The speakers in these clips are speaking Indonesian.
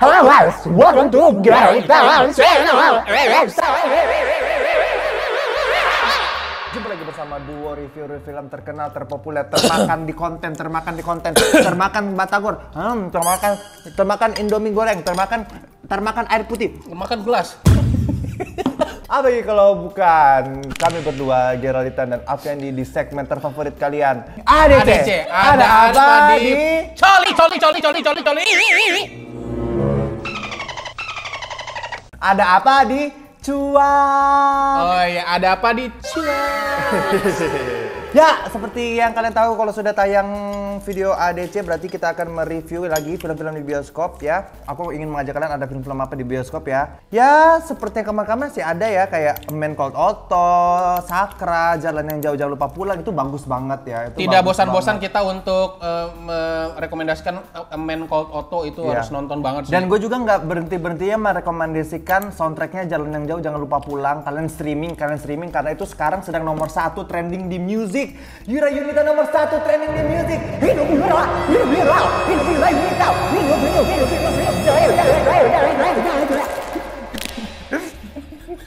Hello, guys. Welcome to Jumpa lagi bersama duo review-review film terkenal, terpopuler, termakan di konten, termakan di konten, termakan batagor, hmm, termakan, termakan indomie goreng, termakan, termakan air putih, termakan gelas. Apa lagi kalau bukan kami berdua Geraldita dan Afyandi di segmen terfavorit kalian ADC, ADC. ada, ada apa di Coli Coli Coli Coli Coli Coli ada apa di cuan? Oh iya, ada apa di cuan? Ya, seperti yang kalian tahu kalau sudah tayang video ADC berarti kita akan mereview lagi film-film di bioskop ya. Aku ingin mengajak kalian ada film-film apa di bioskop ya. Ya, seperti yang kemarin sih ada ya kayak Men Called Otto, Sakra, Jalan yang Jauh-Jauh Lupa Pulang itu bagus banget ya. Itu Tidak bosan-bosan kita untuk eh, merekomendasikan uh, Men Called Otto itu ya. harus nonton banget sih. Dan gue juga nggak berhenti-berhentinya merekomendasikan soundtracknya Jalan yang Jauh Jangan Lupa Pulang. Kalian streaming, kalian streaming karena itu sekarang sedang nomor satu trending di music music. Yura Yunita nomor satu trending di music. Hidup viral, hidup viral, hidup viral Yunita. Hidup hidup hidup hidup hidup.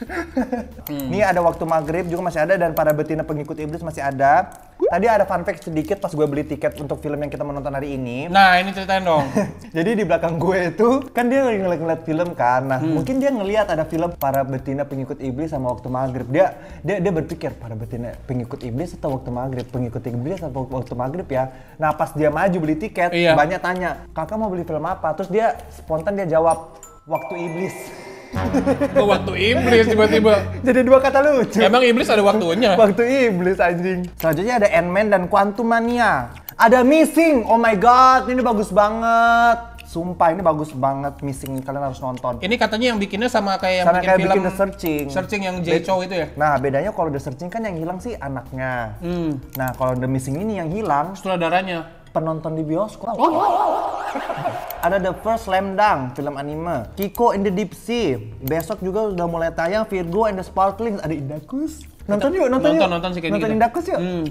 hmm. Ini ada waktu maghrib juga masih ada dan para betina pengikut iblis masih ada. Tadi ada fun fact sedikit pas gue beli tiket untuk film yang kita menonton hari ini. Nah ini ceritain dong. Jadi di belakang gue itu kan dia lagi ngeliat-ngeliat film kan. Nah hmm. mungkin dia ngeliat ada film para betina pengikut iblis sama waktu maghrib. Dia dia dia berpikir para betina pengikut iblis atau waktu maghrib pengikut iblis atau waktu maghrib ya. Nah pas dia maju beli tiket iya. banyak tanya kakak mau beli film apa. Terus dia spontan dia jawab waktu iblis. Ke waktu iblis tiba-tiba. Jadi dua kata lucu. Emang iblis ada waktunya? Waktu iblis anjing. Selanjutnya ada endman dan Quantum Mania. Ada Missing. Oh my god, ini bagus banget. Sumpah ini bagus banget missing kalian harus nonton. Ini katanya yang bikinnya sama kayak yang sama bikin kayak film bikin The Searching. Searching yang Jay Chou itu ya. Nah, bedanya kalau The Searching kan yang hilang sih anaknya. Hmm. Nah, kalau The Missing ini yang hilang sutradaranya penonton di bioskop. Oh, oh, oh. Ada The First Slam Dunk, film anime. Kiko in the Deep Sea. Besok juga udah mulai tayang Virgo and the Sparklings. Ada Indakus. Nonton yuk, nonton, yuk. Nonton, nonton Nonton gitu. Indakus yuk. Hmm.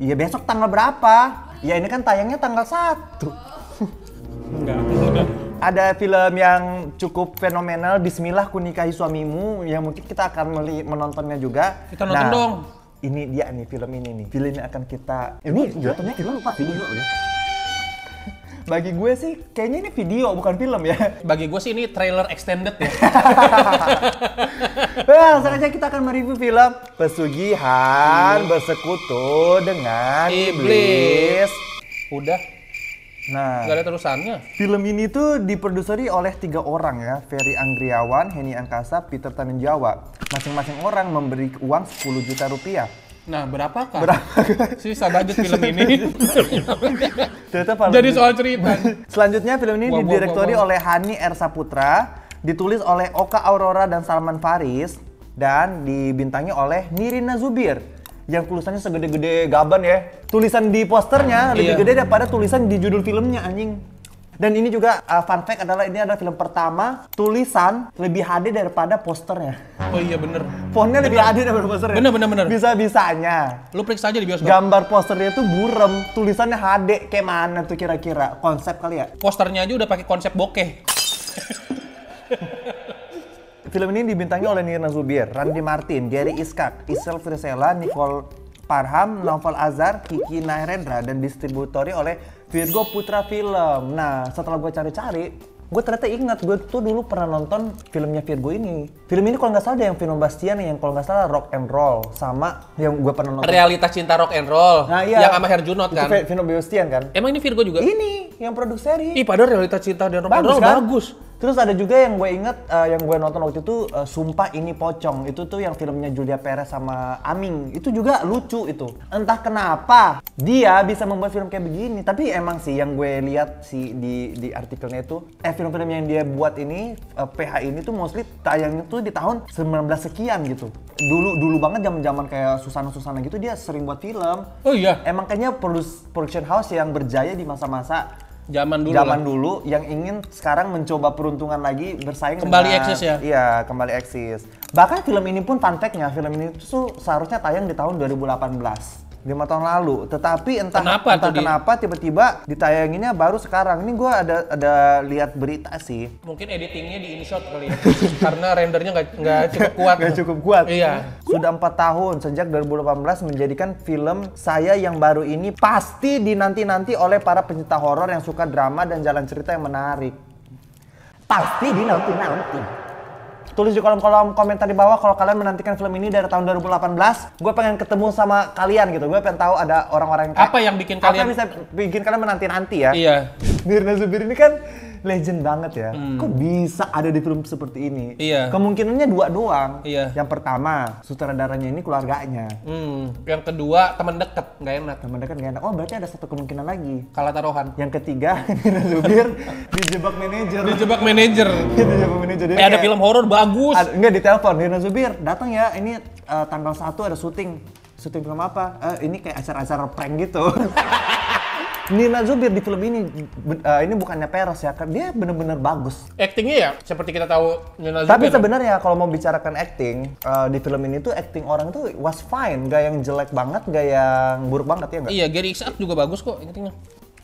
Iya, hmm. besok tanggal berapa? Ya ini kan tayangnya tanggal 1. ada film yang cukup fenomenal Bismillah Kunikahi Suamimu yang mungkin kita akan menontonnya juga. Kita nonton nah, dong ini dia nih film ini nih film yang akan kita ini jatuhnya film apa video ya bagi gue sih kayaknya ini video bukan film ya. Bagi gue sih ini trailer extended ya. well, sekarang kita akan mereview film Pesugihan iya. Bersekutu dengan Iblis. Iblis. Udah Nah, ada terusannya. Film ini tuh diproduseri oleh tiga orang ya, Ferry Anggriawan, Henny Angkasa, Peter Tanenjawa. Masing-masing orang memberi uang 10 juta rupiah. Nah, berapakah? Berapa? Sisa budget film ini. Ternyata Jadi soal cerita. Selanjutnya film ini didirektori oleh Hani Ersa Putra, ditulis oleh Oka Aurora dan Salman Faris, dan dibintangi oleh Nirina Zubir yang tulisannya segede-gede gaban ya. Tulisan di posternya hmm, lebih iya. gede daripada tulisan di judul filmnya anjing. Dan ini juga uh, fun fact adalah ini adalah film pertama tulisan lebih HD daripada posternya. Oh iya bener. Fontnya lebih HD daripada posternya. Bener bener bener. Bisa bisanya. Lu periksa aja di bioskop. Gambar posternya tuh burem, tulisannya HD kayak mana tuh kira-kira konsep kali ya? Posternya aja udah pakai konsep bokeh. Film ini dibintangi oleh Nirna Zubir, Randy Martin, Gary Iskak, Isel Frisella, Nicole Parham, Novel Azhar, Kiki Nairendra, dan distributori oleh Virgo Putra Film. Nah, setelah gue cari-cari, gue ternyata ingat gue tuh dulu pernah nonton filmnya Virgo ini. Film ini kalau nggak salah ada yang Vino Bastian yang kalau nggak salah Rock and Roll sama yang gue pernah nonton. Realitas cinta Rock and Roll. Nah, iya. Yang sama Herjunot kan. Itu Vino Bastian kan. Emang ini Virgo juga? Ini yang produk seri. Ih, padahal realitas cinta dan Rock bagus, and Roll kan? bagus. Terus ada juga yang gue inget, uh, yang gue nonton waktu itu uh, Sumpah Ini Pocong. Itu tuh yang filmnya Julia Perez sama Aming. Itu juga lucu itu. Entah kenapa dia bisa membuat film kayak begini. Tapi emang sih yang gue lihat si di di artikelnya itu, eh film-film yang dia buat ini, uh, eh, PH ini tuh mostly tayangnya tuh di tahun 19 sekian gitu. Dulu dulu banget zaman jaman kayak Susana-Susana gitu dia sering buat film. Oh iya. Emang kayaknya produce, production house yang berjaya di masa-masa zaman dulu zaman lah. dulu yang ingin sekarang mencoba peruntungan lagi bersaing kembali dengan, eksis ya iya kembali eksis bahkan film ini pun tanteknya film ini tuh seharusnya tayang di tahun 2018 lima tahun lalu. Tetapi entah kenapa entah kenapa di... tiba-tiba ditayanginnya baru sekarang. Ini gue ada ada lihat berita sih. Mungkin editingnya di InShot kali ya. Karena rendernya nggak cukup kuat. Nggak cukup kuat. Iya. Sudah empat tahun sejak 2018 menjadikan film saya yang baru ini pasti dinanti-nanti oleh para pencinta horor yang suka drama dan jalan cerita yang menarik. Pasti dinanti-nanti. Tulis di kolom-kolom komentar di bawah kalau kalian menantikan film ini dari tahun 2018. Gue pengen ketemu sama kalian gitu. Gue pengen tahu ada orang-orang yang kayak, apa yang bikin kalian apa yang bisa bikin kalian menanti-nanti ya. Iya. Mirna Zubir ini kan legend banget ya. Hmm. Kok bisa ada di film seperti ini? Iya. Kemungkinannya dua doang. Iya. Yang pertama, sutradaranya ini keluarganya. Hmm. Yang kedua, teman dekat, nggak enak. Teman dekat nggak enak. Oh, berarti ada satu kemungkinan lagi. Kalau taruhan. Yang ketiga, Nina Zubir dijebak manajer. Dijebak manajer. dijebak manajer. Eh, ada film horor bagus. Ada, enggak ditelepon, Nina Zubir, datang ya. Ini uh, tanggal satu ada syuting. Syuting film apa? Uh, ini kayak acara-acara prank gitu. Nina Zubir di film ini uh, ini bukannya peres ya, kan? dia bener-bener bagus. Actingnya ya seperti kita tahu Nina Zubir. Tapi ya? sebenarnya kalau mau bicarakan acting uh, di film ini tuh acting orang tuh was fine, gak yang jelek banget, gak yang buruk banget ya nggak? Iya, Gary Isaac juga bagus kok actingnya.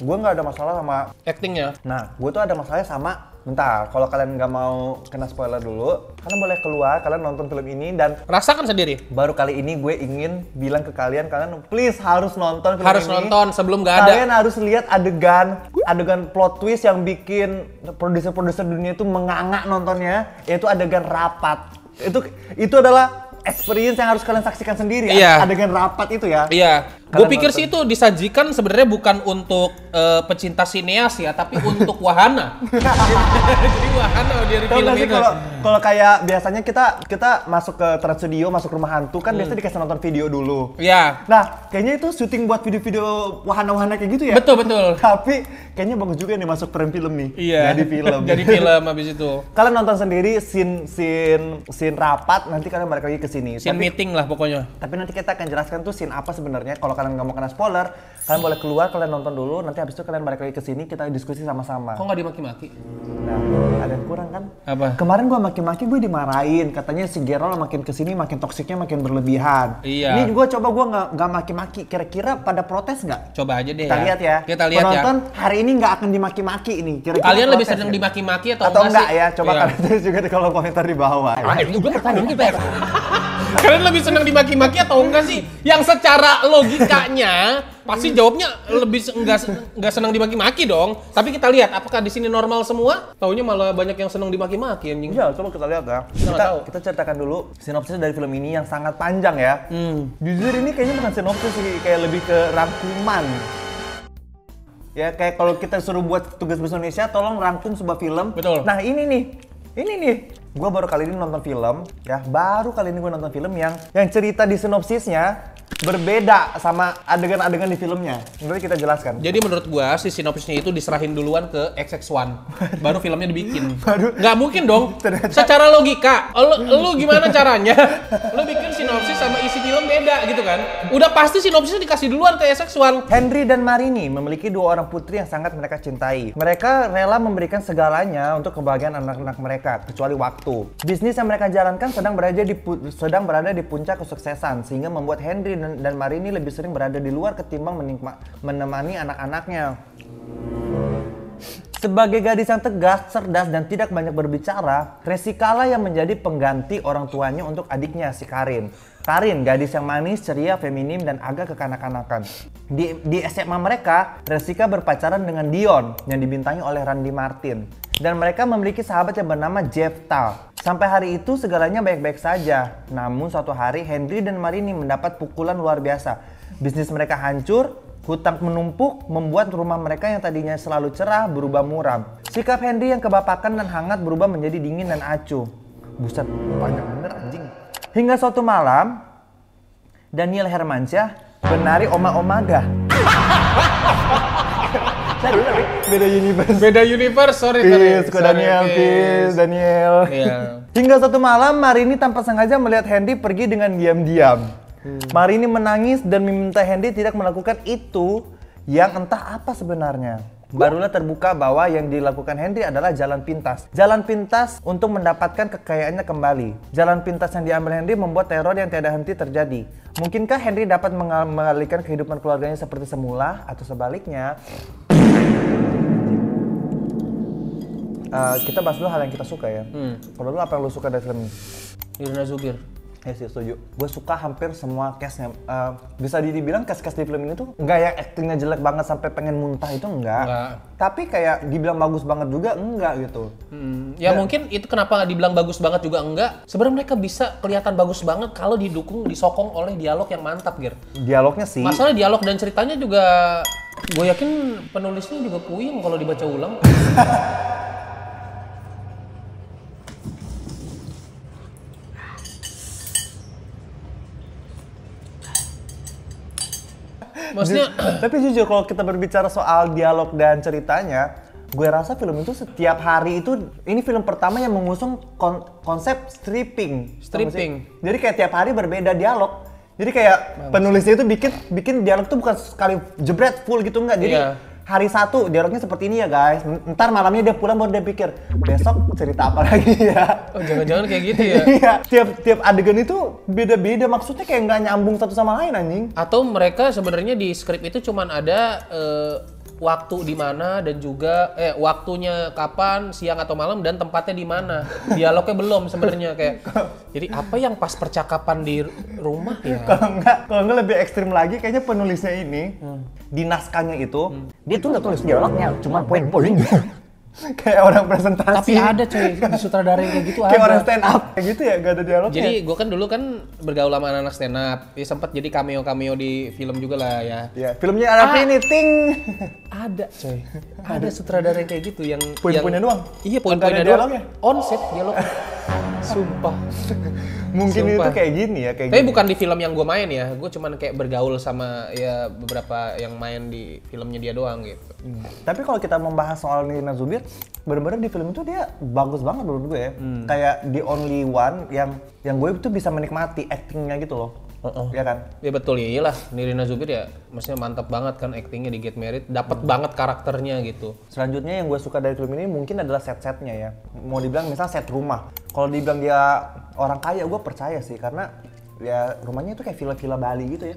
Gue nggak ada masalah sama actingnya. Nah, gue tuh ada masalah sama Bentar, kalau kalian nggak mau kena spoiler dulu, kalian boleh keluar, kalian nonton film ini dan rasakan sendiri. Baru kali ini gue ingin bilang ke kalian, kalian please harus nonton film harus ini. Harus nonton sebelum nggak ada. Kalian harus lihat adegan, adegan plot twist yang bikin produser-produser dunia itu menganga nontonnya, yaitu adegan rapat. Itu itu adalah experience yang harus kalian saksikan sendiri. Ya. Iya. Adegan rapat itu ya. Iya. Gue pikir sih itu disajikan sebenarnya bukan untuk uh, pecinta sineas ya, tapi untuk wahana. Jadi wahana dia film itu. Kalau kayak biasanya kita kita masuk ke trans studio, masuk rumah hantu kan hmm. biasanya dikasih nonton video dulu. Iya. Nah, kayaknya itu syuting buat video-video wahana-wahana kayak gitu ya. Betul betul. tapi kayaknya bagus juga nih masuk frame film nih. Iya. Jadi film. Jadi film habis itu. Kalian nonton sendiri scene scene scene rapat nanti kalian balik lagi ke sini. Scene tapi, meeting lah pokoknya. Tapi nanti kita akan jelaskan tuh scene apa sebenarnya kalau kalian nggak mau kena spoiler, kalian boleh keluar, kalian nonton dulu, nanti habis itu kalian balik lagi ke sini kita diskusi sama-sama. Kok nggak dimaki-maki? Nah, ada yang kurang kan? Apa? Kemarin gue maki-maki gue dimarahin, katanya si Gerol makin kesini makin toksiknya makin berlebihan. Iya. Ini juga coba gue nggak maki-maki, kira-kira pada protes nggak? Coba aja deh. Kita ya. lihat ya. Kita lihat ya. Penonton ya. hari ini nggak akan dimaki-maki ini. Kira-kira kalian lebih sering dimaki-maki atau, atau enggak, enggak sih? ya? Coba iya. kalian tulis juga di kolom komentar di bawah. Ya. itu gue pertanyaan juga. Gitu ya. Kalian lebih senang dimaki-maki atau enggak sih? Yang secara logikanya pasti jawabnya lebih enggak enggak senang dimaki-maki dong. Tapi kita lihat apakah di sini normal semua? Taunya malah banyak yang senang dimaki-maki anjing. Iya, coba kita lihat ya. Kita, kita, kita ceritakan dulu sinopsis dari film ini yang sangat panjang ya. Hmm. Jujur ini kayaknya bukan sinopsis sih, kayak lebih ke rangkuman ya kayak kalau kita suruh buat tugas bahasa Indonesia tolong rangkum sebuah film betul nah ini nih ini nih gue baru kali ini nonton film ya baru kali ini gue nonton film yang yang cerita di sinopsisnya berbeda sama adegan-adegan di filmnya. Nanti kita jelaskan. Jadi menurut gue si sinopsisnya itu diserahin duluan ke XX1. baru filmnya dibikin. Baru. Gak mungkin dong. Ternyata. Secara logika, lu, lu gimana caranya? lu bikin sinopsis sama isi film beda gitu kan? Udah pasti sinopsisnya dikasih duluan ke XX1. Henry dan Marini memiliki dua orang putri yang sangat mereka cintai. Mereka rela memberikan segalanya untuk kebahagiaan anak-anak mereka, kecuali waktu waktu. Bisnis yang mereka jalankan sedang berada di sedang berada di puncak kesuksesan sehingga membuat Henry dan, dan Marini lebih sering berada di luar ketimbang menemani anak-anaknya. Sebagai gadis yang tegas, cerdas, dan tidak banyak berbicara, Resikala yang menjadi pengganti orang tuanya untuk adiknya, si Karin. Karin, gadis yang manis, ceria, feminim, dan agak kekanak-kanakan. Di, di SMA mereka, Resika berpacaran dengan Dion, yang dibintangi oleh Randy Martin dan mereka memiliki sahabat yang bernama Jeff Tal. Sampai hari itu segalanya baik-baik saja. Namun suatu hari Henry dan Marini mendapat pukulan luar biasa. Bisnis mereka hancur, hutang menumpuk, membuat rumah mereka yang tadinya selalu cerah berubah muram. Sikap Henry yang kebapakan dan hangat berubah menjadi dingin dan acuh. Buset, banyak bener anjing. Hingga suatu malam, Daniel Hermansyah menari oma-omaga. beda universe beda universe sorry Peace, sorry Daniel Peace, Daniel yeah. hingga satu malam Marini tanpa sengaja melihat Hendy pergi dengan diam-diam hmm. Marini menangis dan meminta Hendy tidak melakukan itu yang entah apa sebenarnya Barulah terbuka bahwa yang dilakukan Henry adalah jalan pintas. Jalan pintas untuk mendapatkan kekayaannya kembali. Jalan pintas yang diambil Henry membuat teror yang tiada henti terjadi. Mungkinkah Henry dapat mengalihkan kehidupan keluarganya seperti semula atau sebaliknya? Uh, kita bahas dulu hal yang kita suka ya. Hmm. Kalau lu apa yang lu suka dari film ini? Irna Zubir. Iya sih setuju. Gue suka hampir semua castnya. Uh, eh, bisa dibilang cast-cast di film ini tuh nggak yang actingnya jelek banget sampai pengen muntah itu enggak. enggak. Tapi kayak dibilang bagus banget juga enggak gitu. Hmm. Ya, Dan, mungkin itu kenapa dibilang bagus banget juga enggak. Sebenarnya mereka bisa kelihatan bagus banget kalau didukung, disokong oleh dialog yang mantap, Gir. Dialognya sih. Masalah dialog dan ceritanya juga gue yakin penulisnya juga puyeng kalau dibaca ulang. maksudnya tapi jujur kalau kita berbicara soal dialog dan ceritanya gue rasa film itu setiap hari itu ini film pertama yang mengusung kon konsep stripping stripping jadi kayak tiap hari berbeda dialog jadi kayak penulisnya itu bikin bikin dialog tuh bukan sekali jebret full gitu enggak jadi yeah hari satu dialognya seperti ini ya guys ntar malamnya dia pulang baru dia pikir besok cerita apa lagi ya oh jangan-jangan kayak gitu ya iya tiap tiap adegan itu beda-beda maksudnya kayak nggak nyambung satu sama lain anjing atau mereka sebenarnya di skrip itu cuman ada uh, waktu di mana dan juga eh waktunya kapan siang atau malam dan tempatnya di mana dialognya belum sebenarnya kayak jadi apa yang pas percakapan di rumah ya kalau enggak kalau enggak lebih ekstrim lagi kayaknya penulisnya ini hmm. di naskahnya itu hmm. dia tuh nggak tulis dialognya cuma poin-poinnya kayak orang presentasi. Tapi ada cuy di sutradara kayak gitu kayak ada. orang stand up kayak gitu ya, gak ada dialognya. Jadi gue kan dulu kan bergaul sama anak-anak stand up, ya sempet jadi cameo-cameo di film juga lah ya. ya filmnya ada ah. ini, ting! Ada coy. Ada sutradara yang kayak gitu yang poin-poinnya doang. Iya poin-poinnya doang. set ya? Onset dialog. Sumpah. Mungkin Sumpah. itu kayak gini ya kayak. Tapi gini. bukan di film yang gue main ya. Gue cuman kayak bergaul sama ya beberapa yang main di filmnya dia doang gitu. Hmm. Tapi kalau kita membahas soal Nina Zubir, bener-bener di film itu dia bagus banget menurut gue ya. Hmm. Kayak the only one yang yang gue itu bisa menikmati actingnya gitu loh Uh-uh. Ya kan? Ya betul ya iyalah Nirina Zubir ya maksudnya mantap banget kan aktingnya di Get Married, dapat hmm. banget karakternya gitu. Selanjutnya yang gue suka dari film ini mungkin adalah set-setnya ya. Mau dibilang misal set rumah. Kalau dibilang dia orang kaya gue percaya sih karena ya rumahnya itu kayak villa-villa Bali gitu ya.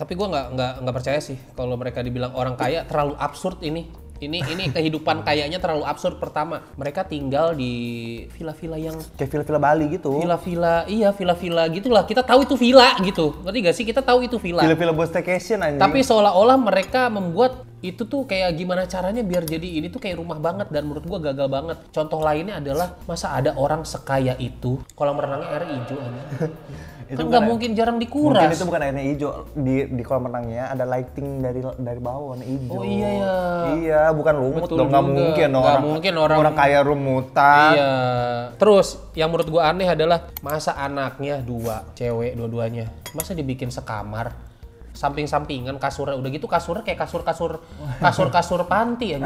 Tapi gue nggak nggak nggak percaya sih kalau mereka dibilang orang kaya terlalu absurd ini ini ini kehidupan kayaknya terlalu absurd pertama. Mereka tinggal di villa-villa yang kayak villa-villa Bali gitu. Villa-villa, iya villa-villa gitulah. Kita tahu itu villa gitu. Berarti gak sih kita tahu itu villa. Villa-villa buat staycation aja Tapi seolah-olah mereka membuat itu tuh kayak gimana caranya biar jadi ini tuh kayak rumah banget dan menurut gua gagal banget. Contoh lainnya adalah masa ada orang sekaya itu kolam renangnya air hijau aja. itu kan nggak mungkin jarang dikuras. Mungkin itu bukan airnya hijau di di kolam renangnya ada lighting dari dari bawah warna hijau. Oh iya Iya, iya bukan lumut Betul dong nggak mungkin dong orang, mungkin orang orang kaya rumutan. Iya. Terus yang menurut gua aneh adalah masa anaknya dua cewek dua-duanya masa dibikin sekamar samping-sampingan kasurnya udah gitu kasur kayak kasur-kasur kasur-kasur panti ya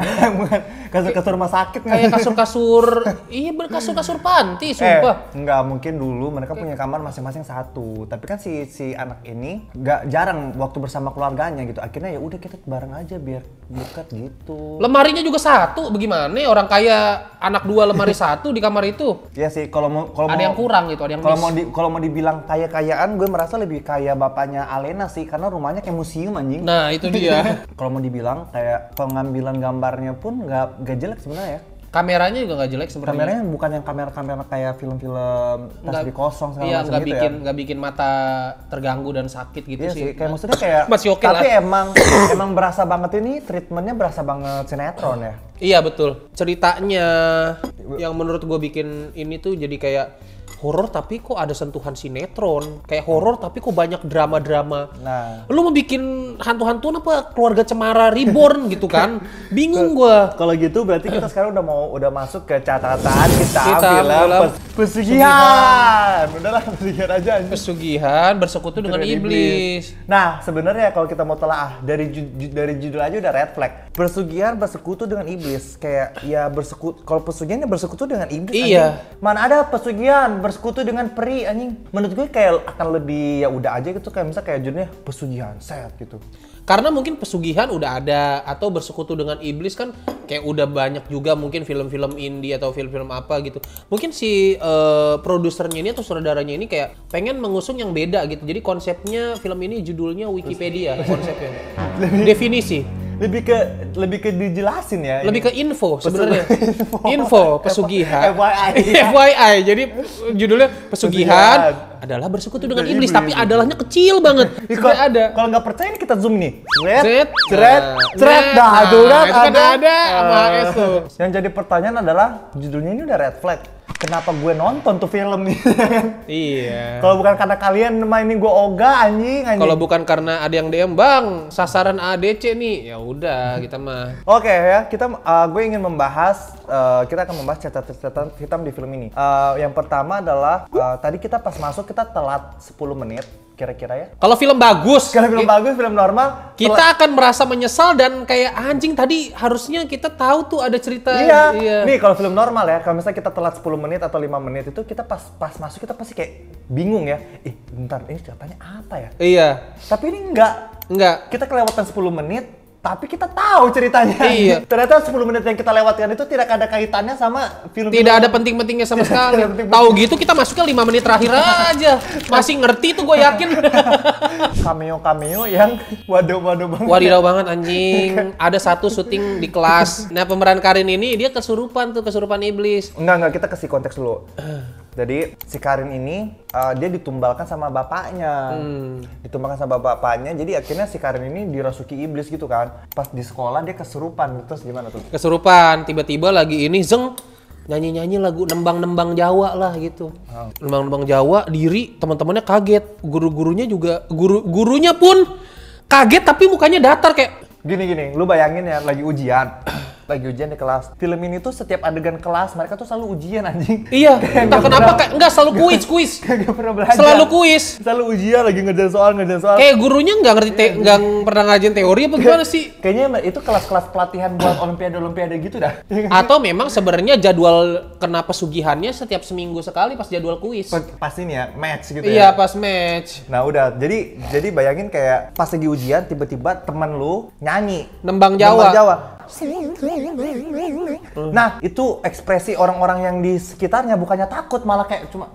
kasur-kasur rumah sakit kayak kasur-kasur iya kasur-kasur panti eh, sumpah. Eh, nggak mungkin dulu mereka punya kamar masing-masing satu, tapi kan si si anak ini nggak jarang waktu bersama keluarganya gitu. Akhirnya ya udah kita bareng aja biar dekat gitu. Lemarinya juga satu, bagaimana? Ya? Orang kaya anak dua lemari satu di kamar itu. Iya sih, kalau mau kalau ada mau, yang kurang gitu, ada yang Kalau mau di, kalau mau dibilang kaya-kayaan gue merasa lebih kaya bapaknya Alena sih karena rumahnya kayak museum anjing. Nah itu dia. Kalau mau dibilang kayak pengambilan gambarnya pun nggak nggak jelek sebenarnya ya. Kameranya juga nggak jelek sebenarnya. Kameranya bukan yang kamera-kamera kayak film-film tasbih kosong segala iya, macam gak gitu ya. bikin, ya. Nggak bikin mata terganggu dan sakit gitu iya sih. sih. Kayak maksudnya kayak. Masih oke okay Tapi emang emang berasa banget ini treatmentnya berasa banget sinetron ya. Iya betul. Ceritanya iya. yang menurut gue bikin ini tuh jadi kayak horor tapi kok ada sentuhan sinetron kayak horor tapi kok banyak drama-drama nah lu mau bikin hantu-hantuan apa keluarga cemara reborn gitu kan bingung gua kalau gitu berarti kita sekarang udah mau udah masuk ke catatan kita, kita film pesugihan udahlah pesugihan aja pesugihan bersekutu dengan, dengan iblis. iblis nah sebenarnya kalau kita mau telah ah, dari dari judul aja udah red flag Persugihan bersekutu dengan iblis, kayak ya bersekutu. Kalau persugihan ya bersekutu dengan iblis. Iya. Anjing. Mana ada persugihan bersekutu dengan peri anjing? Menurut gue kayak akan lebih ya udah aja gitu kayak misalnya kayak judulnya persugihan set gitu. Karena mungkin pesugihan udah ada atau bersekutu dengan iblis kan kayak udah banyak juga mungkin film-film indie atau film-film apa gitu. Mungkin si uh, produsernya ini atau saudaranya ini kayak pengen mengusung yang beda gitu. Jadi konsepnya film ini judulnya Wikipedia konsepnya. Definisi lebih ke lebih ke dijelasin ya. Lebih ini. ke info sebenarnya. info. info pesugihan. FYI. Ya. FYI. Jadi judulnya pesugihan, pesugihan. adalah bersekutu dengan iblis, iblis tapi iya, iya, iya. adalahnya kecil banget. Ya, ada. Kalau nggak percaya ini kita zoom nih. Cret, cret, cret, dah, nah, nah, nah kan kan ada. ada nah. Yang jadi pertanyaan adalah judulnya ini udah red flag kenapa gue nonton tuh film ini iya kalau bukan karena kalian mainin gue oga anjing anjing kalau bukan karena ada yang DM bang sasaran ADC nih ya udah kita mah oke okay, ya kita uh, eh, gue ingin membahas uh, kita akan membahas catatan-catatan hitam di film ini uh, yang pertama adalah uh, tadi kita pas masuk kita telat 10 menit kira-kira ya. Kalau film bagus, kalau film bagus, film normal, kita akan merasa menyesal dan kayak ah, anjing tadi harusnya kita tahu tuh ada cerita. Iya. iya. Nih kalau film normal ya, kalau misalnya kita telat 10 menit atau 5 menit itu kita pas pas masuk kita pasti kayak bingung ya. Ih, bentar, ini ceritanya apa ya? Iya. Tapi ini enggak. Enggak. Kita kelewatan 10 menit, tapi kita tahu ceritanya. Iya. Ternyata 10 menit yang kita lewatkan itu tidak ada kaitannya sama film. Tidak film. ada penting-pentingnya sama sekali. penting -penting. Tahu gitu kita masuknya 5 menit terakhir aja. Masih ngerti tuh gue yakin. Cameo-cameo yang waduh-waduh banget. Wadidaw banget anjing. ada satu syuting di kelas. Nah pemeran Karin ini dia kesurupan tuh, kesurupan iblis. Enggak, enggak. Kita kasih konteks dulu. Eh. Jadi si Karin ini uh, dia ditumbalkan sama bapaknya, hmm. ditumbalkan sama bapaknya. Jadi akhirnya si Karin ini dirasuki iblis gitu kan. Pas di sekolah dia keserupan, terus gimana tuh? Kesurupan, tiba-tiba lagi ini zeng nyanyi-nyanyi lagu nembang-nembang Jawa lah gitu. nembang oh. Nembang-nembang Jawa, diri teman-temannya kaget, guru-gurunya juga guru gurunya pun kaget tapi mukanya datar kayak gini-gini. Lu bayangin ya lagi ujian lagi ujian di kelas. Film ini tuh setiap adegan kelas mereka tuh selalu ujian anjing. Iya. Entah kenapa kayak enggak selalu kuis kuis. pernah belajar. Selalu kuis. Selalu ujian lagi ngerjain soal ngerjain soal. Kayak gurunya nggak ngerti nggak pernah ngajin teori apa gimana sih? Kayaknya itu kelas-kelas pelatihan buat olimpiade olimpiade gitu dah. Atau memang sebenarnya jadwal kenapa pesugihannya setiap seminggu sekali pas jadwal kuis. Pasti nih ya match gitu iya, ya. Iya pas match. Nah udah jadi jadi bayangin kayak pas lagi ujian tiba-tiba teman lu nyanyi nembang Jawa. Nembang Jawa Nah, itu ekspresi orang-orang yang di sekitarnya bukannya takut malah kayak cuma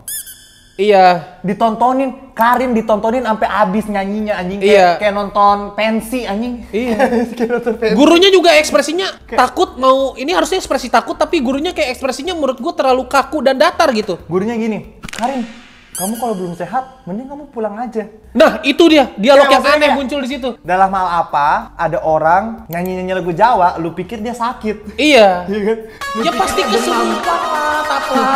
Iya. Ditontonin, Karin ditontonin sampai habis nyanyinya anjing iya. kayak nonton pensi anjing. Iya. nonton Gurunya juga ekspresinya kayak. takut mau ini harusnya ekspresi takut tapi gurunya kayak ekspresinya menurut gue terlalu kaku dan datar gitu. Gurunya gini, Karin kamu kalau belum sehat, mending kamu pulang aja. Nah, itu dia dialog iya, yang aneh ya. muncul di situ. Dalam hal apa ada orang nyanyi-nyanyi lagu Jawa, lu pikir dia sakit? Iya. iya kan? Dia Ya pasti kesurupan iya,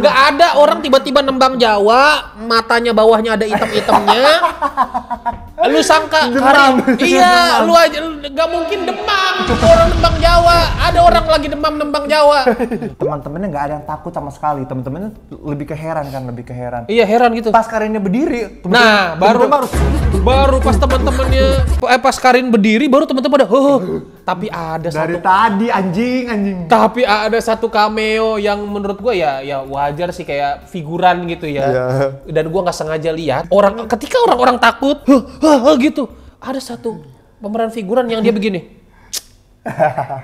Gak ada orang tiba-tiba nembang Jawa, matanya bawahnya ada item-itemnya. lu sangka demam. iya lu aja nggak mungkin demam orang nembang Jawa ada orang lagi demam nembang Jawa teman-temannya nggak ada yang takut sama sekali teman-temannya lebih keheran kan lebih keheran kan iya heran gitu pas Karinnya berdiri temen -temen, nah baru temen harus baru pas teman-temannya eh pas Karin berdiri baru teman-teman udah, huh, tapi ada dari satu, tadi anjing anjing tapi ada satu cameo yang menurut gue ya ya wajar sih kayak figuran gitu ya yeah. dan gue nggak sengaja lihat orang ketika orang-orang takut huh, huh, gitu ada satu pemeran figuran yang dia begini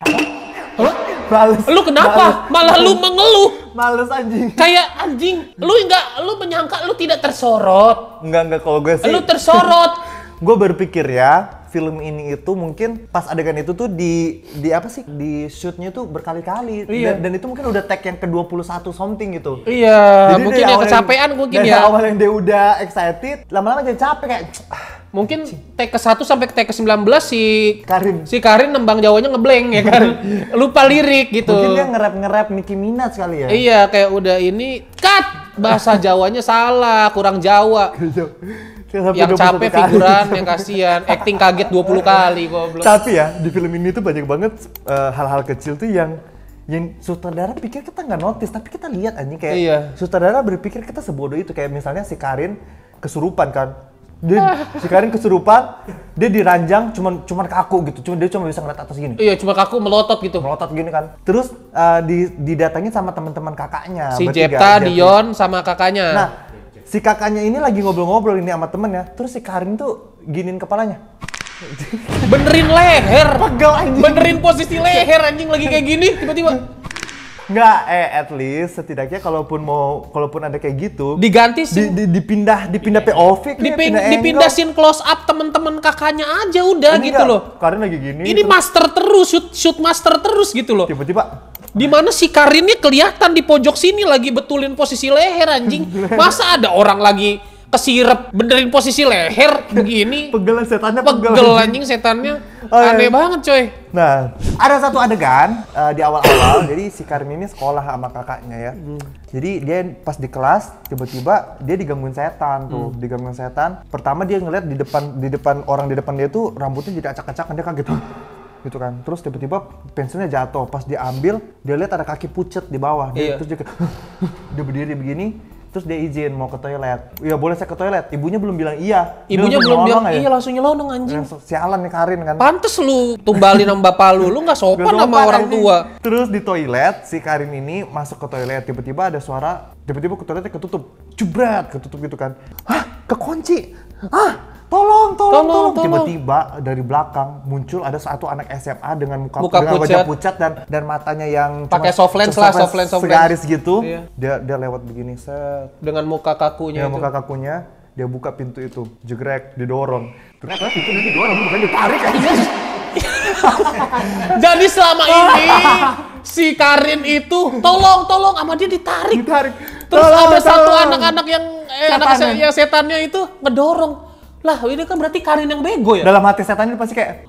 Hah? Males. Lu kenapa? Males. Malah lu mengeluh. Males anjing. Kayak anjing. Lu enggak lu menyangka lu tidak tersorot. Enggak enggak kalau gue sih. Lu tersorot. gue berpikir ya, film ini itu mungkin pas adegan itu tuh di di apa sih di shootnya tuh berkali-kali iya. dan, dan itu mungkin udah tag yang ke-21 something gitu. Iya, jadi mungkin ya kecapean mungkin dari ya. awal yang dia udah excited, lama-lama jadi capek kayak ah, mungkin take ke satu sampai take ke sembilan belas si Karin si Karin nembang jawanya ngebleng ya kan lupa lirik gitu mungkin dia ngerap ngerap Nicki Minaj kali ya iya kayak udah ini cut bahasa Jawanya salah kurang Jawa gitu yang capek kali. figuran, yang kasihan, acting kaget 20 kali goblok. Tapi ya, di film ini tuh banyak banget eh, hal-hal uh, kecil tuh yang yang sutradara pikir kita nggak notice, tapi kita lihat anjing kayak iya. sutradara berpikir kita sebodoh itu kayak misalnya si Karin kesurupan kan. Dia si Karin kesurupan, dia diranjang cuman cuman kaku gitu. Cuman dia cuma bisa ngeliat atas gini. Iya, cuma kaku melotot gitu. Melotot gini kan. Terus uh, eh, didatangin sama teman-teman kakaknya. Si bertiga, Jepta, Jepta, Dion sama kakaknya. Nah, si kakaknya ini lagi ngobrol-ngobrol ini sama temennya terus si Karin tuh giniin kepalanya benerin leher pegal anjing benerin posisi leher anjing lagi kayak gini tiba-tiba Nggak, eh at least setidaknya kalaupun mau kalaupun ada kayak gitu diganti sih di, di, dipindah dipindah iya. POV kan, dipin, pindah dipindah scene close up temen-temen kakaknya aja udah Ini gitu enggak, loh. Karin lagi gini. Ini terus. Gitu. master terus shoot shoot master terus gitu loh. Tiba-tiba di mana si Karinnya kelihatan di pojok sini lagi betulin posisi leher anjing. Masa ada orang lagi kesirep benerin posisi leher begini pegelan setannya pegel, anjing setannya oh, iya. aneh banget coy nah ada satu adegan uh, di awal-awal jadi si Karmi ini sekolah sama kakaknya ya hmm. jadi dia pas di kelas tiba-tiba dia digangguin setan tuh hmm. digangguin setan pertama dia ngeliat di depan di depan orang di depan dia tuh rambutnya jadi acak-acakan dia kaget gitu kan terus tiba-tiba pensilnya jatuh pas diambil dia lihat ada kaki pucet di bawah dia, iya. terus dia dia berdiri begini terus dia izin mau ke toilet iya boleh saya ke toilet ibunya belum bilang iya ibunya belum bilang ya? iya langsung nyelonong anjing sialan nih Karin kan pantes lu tumbalin sama bapak lu lu nggak sopan, sama orang tua terus di toilet si Karin ini masuk ke toilet tiba-tiba ada suara tiba-tiba ke toiletnya ketutup jebret ketutup gitu kan hah kekunci ah tolong tolong tolong tiba-tiba dari belakang muncul ada satu anak SMA dengan muka, muka dengan pucat. wajah pucat dan dan matanya yang pakai soft lens lah soft lens soft lens gitu iya. dia dia lewat begini set dengan muka kakunya dengan muka kakunya dia buka pintu itu jegrek didorong Terus pintu nanti didorong bukan ditarik aja Jadi selama ini si Karin itu tolong tolong sama dia ditarik. Ditarik. Terus tolong, ada tolong. satu anak-anak yang eh, anak ya, setannya itu ngedorong lah, ini kan berarti Karin yang bego ya? Dalam hati setan itu pasti kayak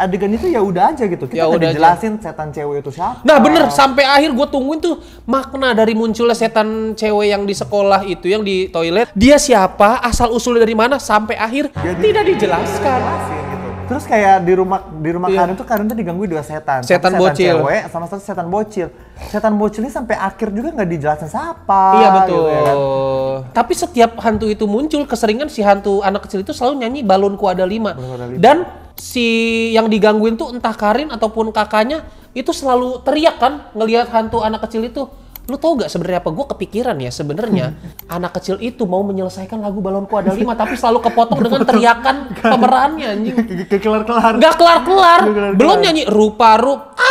Adegan itu ya udah aja gitu. Kita ya udah jelasin setan cewek itu siapa. Nah, bener sampai akhir gue tungguin tuh makna dari munculnya setan cewek yang di sekolah itu yang di toilet. Dia siapa, asal usulnya dari mana sampai akhir Jadi, tidak dijelaskan. dijelaskan. Terus kayak di rumah di rumah yeah. Karin tuh Karin tuh digangguin dua setan. Setan, setan bocil. Cewek sama satu setan bocil. Setan bocil ini sampai akhir juga nggak dijelasin siapa. Iya gitu betul. Gitu ya kan? Tapi setiap hantu itu muncul keseringan si hantu anak kecil itu selalu nyanyi balonku ada lima. Balonku ada lima. Dan si yang digangguin tuh entah Karin ataupun kakaknya itu selalu teriak kan ngelihat hantu anak kecil itu Lu tau gak sebenarnya apa? Gue kepikiran ya sebenarnya hmm. anak kecil itu mau menyelesaikan lagu balonku ada lima tapi selalu kepotong dengan teriakan pemerannya anjing. kelar-kelar. Gak kelar-kelar. Belum nyanyi rupa-rupa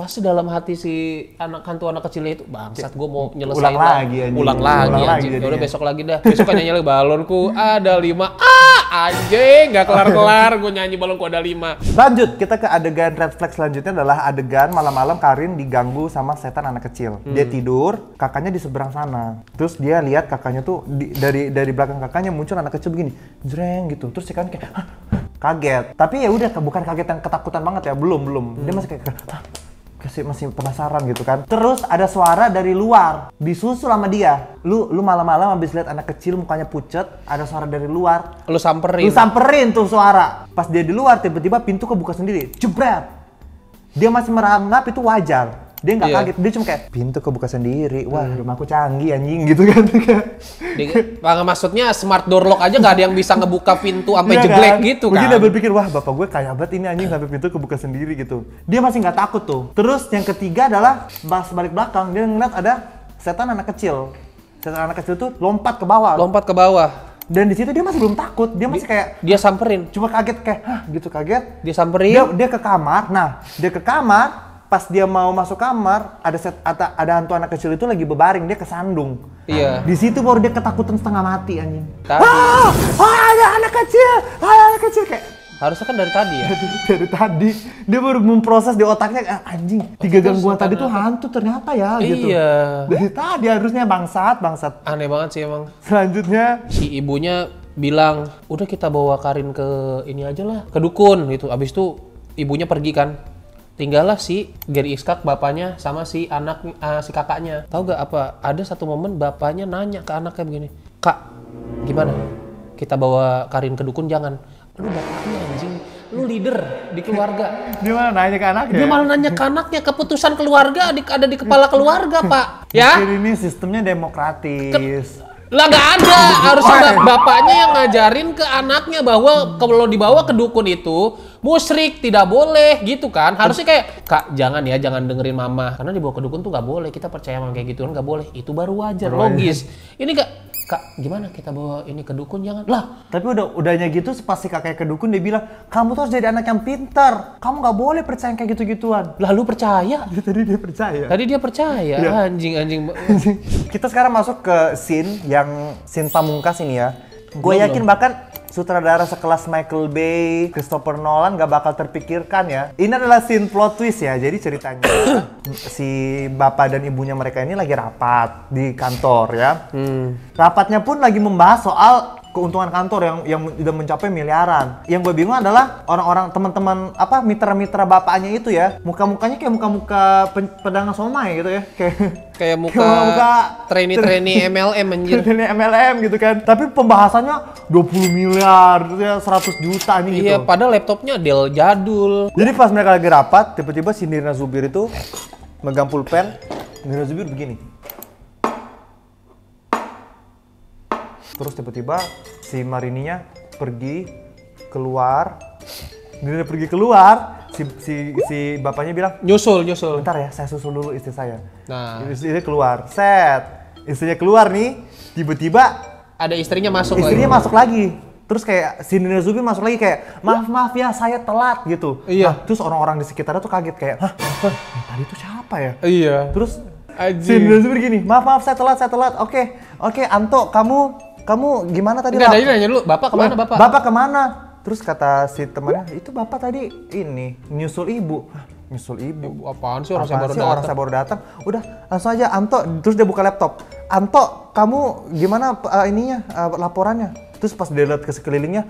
pasti dalam hati si anak hantu anak kecil itu bangsat gue mau nyelesain ulang lah. lagi anjing. ulang lagi ulang anjing. lagi udah besok lagi dah besok kan nyanyi balonku ada lima ah anjing nggak kelar kelar gue nyanyi balonku ada lima lanjut kita ke adegan refleks flag selanjutnya adalah adegan malam-malam Karin diganggu sama setan anak kecil hmm. dia tidur kakaknya di seberang sana terus dia lihat kakaknya tuh di, dari dari belakang kakaknya muncul anak kecil begini jreng gitu terus si kan kayak Hah, kaget tapi ya udah bukan kaget yang ketakutan banget ya belum belum hmm. dia masih kayak Hah, kasih masih penasaran gitu kan terus ada suara dari luar disusul sama dia lu lu malam-malam habis lihat anak kecil mukanya pucet ada suara dari luar lu samperin lu samperin tuh suara pas dia di luar tiba-tiba pintu kebuka sendiri jebret dia masih meranggap itu wajar dia nggak yeah. kaget dia cuma kayak pintu kebuka sendiri wah hmm. rumahku canggih anjing gitu kan dia, maksudnya smart door lock aja nggak ada yang bisa ngebuka pintu sampai yeah, jeblek kan? gitu kan dia berpikir wah bapak gue kaya banget ini anjing sampai pintu kebuka sendiri gitu dia masih nggak takut tuh terus yang ketiga adalah pas balik belakang dia ngeliat ada setan anak kecil setan anak kecil tuh lompat ke bawah lompat ke bawah dan di situ dia masih belum takut dia masih kayak dia samperin cuma kaget kayak hah gitu kaget dia samperin dia, dia ke kamar nah dia ke kamar pas dia mau masuk kamar ada set ada, ada hantu anak kecil itu lagi berbaring dia kesandung iya di situ baru dia ketakutan setengah mati anjing tapi ah, ah ada anak kecil ah, ada anak kecil kayak harusnya kan dari tadi ya dari, dari tadi dia baru memproses di otaknya ah, anjing tiga gangguan tadi tuh hantu ternyata ya iya. gitu iya dari tadi harusnya bangsat bangsat aneh banget sih emang selanjutnya si ibunya bilang udah kita bawa Karin ke ini aja lah ke dukun gitu abis itu ibunya pergi kan tinggallah si Gary Iskak bapaknya sama si anak uh, si kakaknya tahu gak apa ada satu momen bapaknya nanya ke anaknya begini kak gimana kita bawa Karin ke dukun jangan lu bapaknya anjing lu leader di keluarga dia malah nanya ke anaknya dia malah nanya ke anaknya keputusan keluarga ada di kepala keluarga pak ya ini sistemnya demokratis Ke, lah gak ada, harus ada bapaknya yang ngajarin ke anaknya bahwa kalau dibawa ke dukun itu musrik tidak boleh gitu kan harusnya kayak kak jangan ya jangan dengerin mama karena dibawa ke dukun tuh gak boleh kita percaya sama kayak gitu kan gak boleh itu baru wajar logis ini kak kak gimana kita bawa ini ke dukun jangan lah tapi udah udahnya gitu pasti kakek ke dukun dia bilang kamu tuh harus jadi anak yang pintar kamu nggak boleh percaya kayak gitu gituan lalu percaya iya, tadi dia percaya tadi dia percaya ya. anjing anjing kita sekarang masuk ke scene yang scene pamungkas ini ya gue yakin belum. bahkan sutradara sekelas Michael Bay, Christopher Nolan gak bakal terpikirkan ya. Ini adalah scene plot twist ya. Jadi ceritanya si bapak dan ibunya mereka ini lagi rapat di kantor ya. Hmm. Rapatnya pun lagi membahas soal keuntungan kantor yang yang sudah mencapai miliaran. Yang gue bingung adalah orang-orang teman-teman apa mitra-mitra bapaknya itu ya, muka-mukanya kayak muka-muka pedagang somai gitu ya, kayak kayak muka, kayak muka, -muka trainee-trainee MLM anjir. trainee MLM gitu kan. Tapi pembahasannya 20 miliar, seratus 100 juta nih iya, gitu. Iya, padahal laptopnya Dell jadul. Jadi pas mereka lagi rapat, tiba-tiba si Nirna Zubir itu megang pulpen, Nirna Zubir begini. terus tiba-tiba si marininya pergi keluar dia pergi keluar si si si bapaknya bilang nyusul nyusul bentar ya saya susul dulu istri saya nah istrinya keluar set istrinya keluar nih tiba-tiba ada istrinya masuk istrinya lagi. masuk lagi terus kayak si Nina Zubin masuk lagi kayak maaf maaf ya saya telat gitu iya nah, terus orang-orang di sekitarnya tuh kaget kayak hah, tadi tuh siapa ya iya terus Aji. si Nina Zubin gini maaf maaf saya telat saya telat oke okay, oke okay, Anto kamu kamu gimana tadi? Enggak, nanya dulu, bapak kemana bapak? Bapak kemana? Terus kata si temannya, itu bapak tadi ini nyusul ibu. nyusul ibu. ibu apaan sih orang apaan saya baru datang? Orang saya baru datang. Udah langsung aja Anto, terus dia buka laptop. Anto, kamu gimana uh, ininya uh, laporannya? Terus pas dia lihat ke sekelilingnya,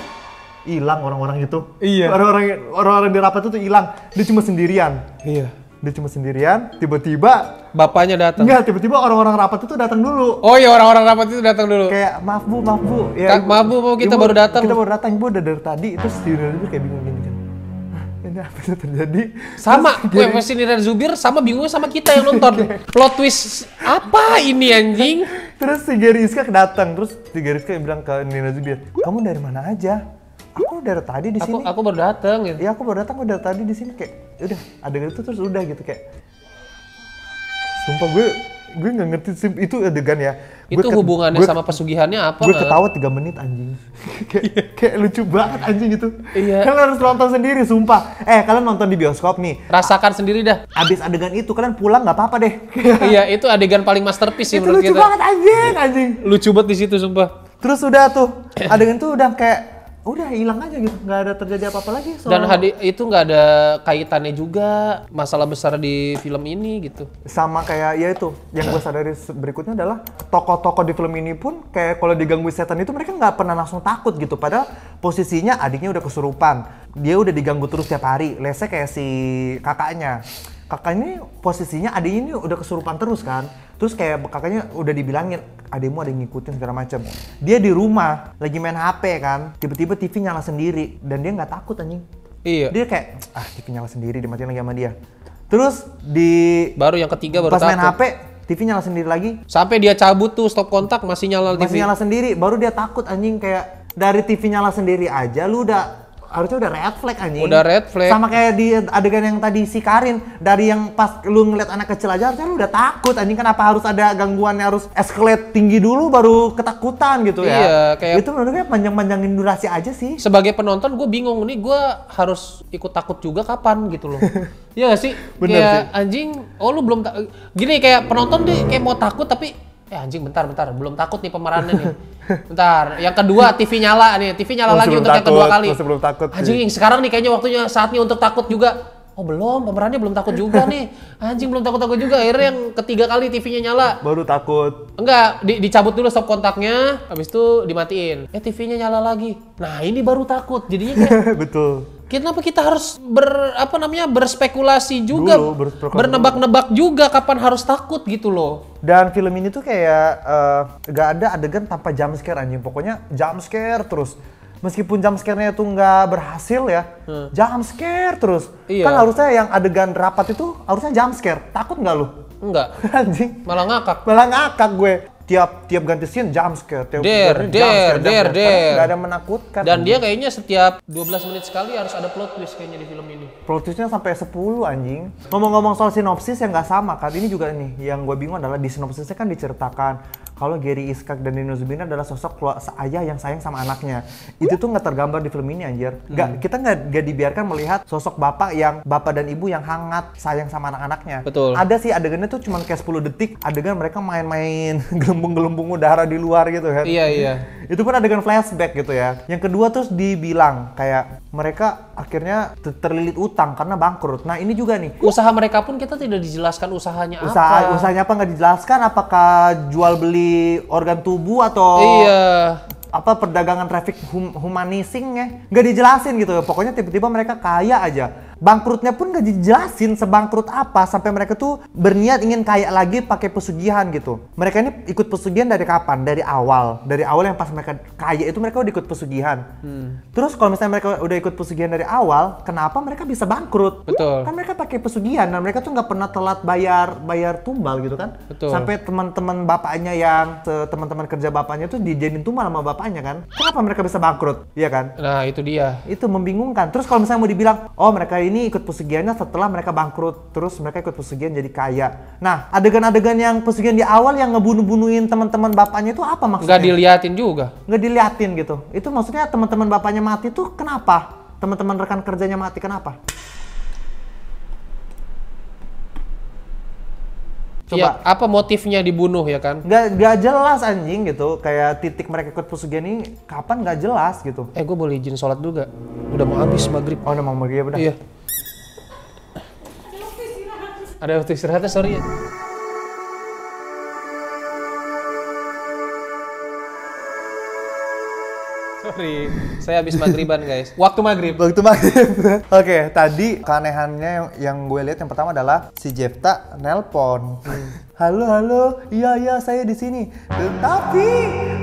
hilang orang-orang itu. Iya. Orang-orang orang-orang di rapat itu hilang. Dia cuma sendirian. Iya dia cuma sendirian tiba-tiba bapaknya datang Enggak, tiba-tiba orang-orang rapat itu datang dulu oh iya orang-orang rapat itu datang dulu kayak maaf bu maaf bu ya Kak, maaf bu mau kita ibu, ya, baru datang kita baru datang bu, udah dari tadi itu sendirian itu kayak bingung gini kan ini apa yang terjadi sama gue mesin dan Zubir sama bingung sama kita yang nonton plot twist apa ini anjing terus si Gary datang terus si Gary yang bilang ke Nina Zubir kamu dari mana aja aku dari tadi di sini. Aku, aku baru datang gitu. Iya, aku baru datang, aku dari tadi di sini kayak udah adegan itu terus udah gitu kayak. Sumpah gue gue nggak ngerti sih itu adegan ya. Itu gue hubungannya gue, sama pesugihannya apa? Gue ketawa tiga menit anjing. kayak, iya. kayak lucu banget anjing itu. Iya. Kalian harus nonton sendiri, sumpah. Eh kalian nonton di bioskop nih. Rasakan sendiri dah. Abis adegan itu kalian pulang nggak apa-apa deh. iya itu adegan paling masterpiece sih itu lucu kita. banget anjing anjing. Lucu banget di situ sumpah. Terus udah tuh adegan tuh udah kayak udah hilang aja gitu nggak ada terjadi apa-apa lagi soal... dan hadi itu nggak ada kaitannya juga masalah besar di film ini gitu sama kayak ya itu yang gue sadari berikutnya adalah tokoh-tokoh di film ini pun kayak kalau diganggu setan itu mereka nggak pernah langsung takut gitu padahal posisinya adiknya udah kesurupan dia udah diganggu terus tiap hari lesnya kayak si kakaknya kakak ini posisinya adiknya ini udah kesurupan terus kan terus kayak kakaknya udah dibilangin adikmu ada yang ngikutin segala macam dia di rumah lagi main HP kan tiba-tiba TV nyala sendiri dan dia nggak takut anjing iya dia kayak ah TV nyala sendiri dimatiin lagi sama dia terus di baru yang ketiga baru pas main HP TV nyala sendiri lagi sampai dia cabut tuh stop kontak masih nyala masih TV nyala sendiri baru dia takut anjing kayak dari TV nyala sendiri aja lu udah harusnya udah red flag anjing. Udah red flag. Sama kayak di adegan yang tadi si Karin dari yang pas lu ngeliat anak kecil aja harusnya lu udah takut anjing kenapa harus ada gangguan yang harus escalate tinggi dulu baru ketakutan gitu iya, ya. Iya, kayak itu menurut gue panjang-panjangin durasi aja sih. Sebagai penonton gue bingung nih gue harus ikut takut juga kapan gitu loh. Iya gak sih? Bener kayak sih. anjing, oh lu belum gini kayak penonton deh kayak mau takut tapi eh anjing bentar bentar belum takut nih pemerannya nih bentar yang kedua TV nyala nih TV nyala Masih lagi untuk takut, yang kedua kali Masih belum takut anjing iya. sekarang nih kayaknya waktunya saatnya untuk takut juga oh belum pemerannya belum takut juga nih anjing belum takut takut juga akhirnya yang ketiga kali TV-nya nyala baru takut enggak di, dicabut dulu stop kontaknya habis itu dimatiin Eh, TV-nya nyala lagi nah ini baru takut jadinya kayak betul Kenapa kita harus ber apa namanya berspekulasi juga, bernebak-nebak juga kapan harus takut gitu loh. Dan film ini tuh kayak uh, eh, gak ada adegan tanpa jump scare anjing. Pokoknya jump scare terus meskipun jump scare-nya itu nggak berhasil ya, hmm. jump scare terus. Iya. Kan harusnya yang adegan rapat itu harusnya jump scare. Takut nggak lu? Enggak. Anjing. Malah ngakak. Malah ngakak gue. Tiap tiap ganti scene jump scare, tiap der, der, der, der. Gak ada menakutkan. Dan dia kayaknya setiap 12 menit sekali harus ada plot twist kayaknya di film ini. Plot twistnya sampai 10 anjing. Ngomong-ngomong soal sinopsis yang nggak sama kan, ini juga nih yang gue bingung adalah di sinopsisnya kan diceritakan kalau Gary Iskak dan Nino Zubina adalah sosok ayah yang sayang sama anaknya. Itu tuh nggak tergambar di film ini anjir. Gak, hmm. kita nggak dibiarkan melihat sosok bapak yang bapak dan ibu yang hangat sayang sama anak-anaknya. Betul. Ada sih adegannya tuh cuma kayak 10 detik adegan mereka main-main gelembung-gelembung udara di luar gitu kan. Iya iya. Itu pun adegan flashback gitu ya. Yang kedua terus dibilang kayak mereka akhirnya ter terlilit utang karena bangkrut. Nah ini juga nih. Usaha mereka pun kita tidak dijelaskan usahanya Usaha, apa. Usahanya apa nggak dijelaskan. Apakah jual beli di organ tubuh atau iya apa perdagangan traffic hum humanising ya nggak dijelasin gitu pokoknya tiba-tiba mereka kaya aja bangkrutnya pun gak dijelasin sebangkrut apa sampai mereka tuh berniat ingin kaya lagi pakai pesugihan gitu. Mereka ini ikut pesugihan dari kapan? Dari awal. Dari awal yang pas mereka kaya itu mereka udah ikut pesugihan. Hmm. Terus kalau misalnya mereka udah ikut pesugihan dari awal, kenapa mereka bisa bangkrut? Betul. Kan mereka pakai pesugihan dan mereka tuh nggak pernah telat bayar bayar tumbal gitu kan. Betul. Sampai teman-teman bapaknya yang teman-teman kerja bapaknya tuh dijamin tumbal sama bapaknya kan. Kenapa mereka bisa bangkrut? Iya kan? Nah, itu dia. Itu membingungkan. Terus kalau misalnya mau dibilang, "Oh, mereka ini ikut pesugihannya setelah mereka bangkrut terus mereka ikut pesugihan jadi kaya nah adegan-adegan yang pesugihan di awal yang ngebunuh-bunuhin teman-teman bapaknya itu apa maksudnya nggak diliatin juga nggak diliatin gitu itu maksudnya teman-teman bapaknya mati tuh kenapa teman-teman rekan kerjanya mati kenapa Coba. Ya, apa motifnya dibunuh ya kan? Gak, gak jelas anjing gitu. Kayak titik mereka ikut pesugihan ini kapan gak jelas gitu. Eh gue boleh izin sholat juga. Udah mau habis maghrib. Oh udah mau maghrib udah. Iya. Ada waktu istirahatnya, sorry ya. Sorry, saya habis maghriban guys. Waktu maghrib. Waktu maghrib. Oke, tadi keanehannya yang, yang gue lihat yang pertama adalah si Jefta nelpon. Hmm. Halo, halo, iya, iya, saya di sini. Tetapi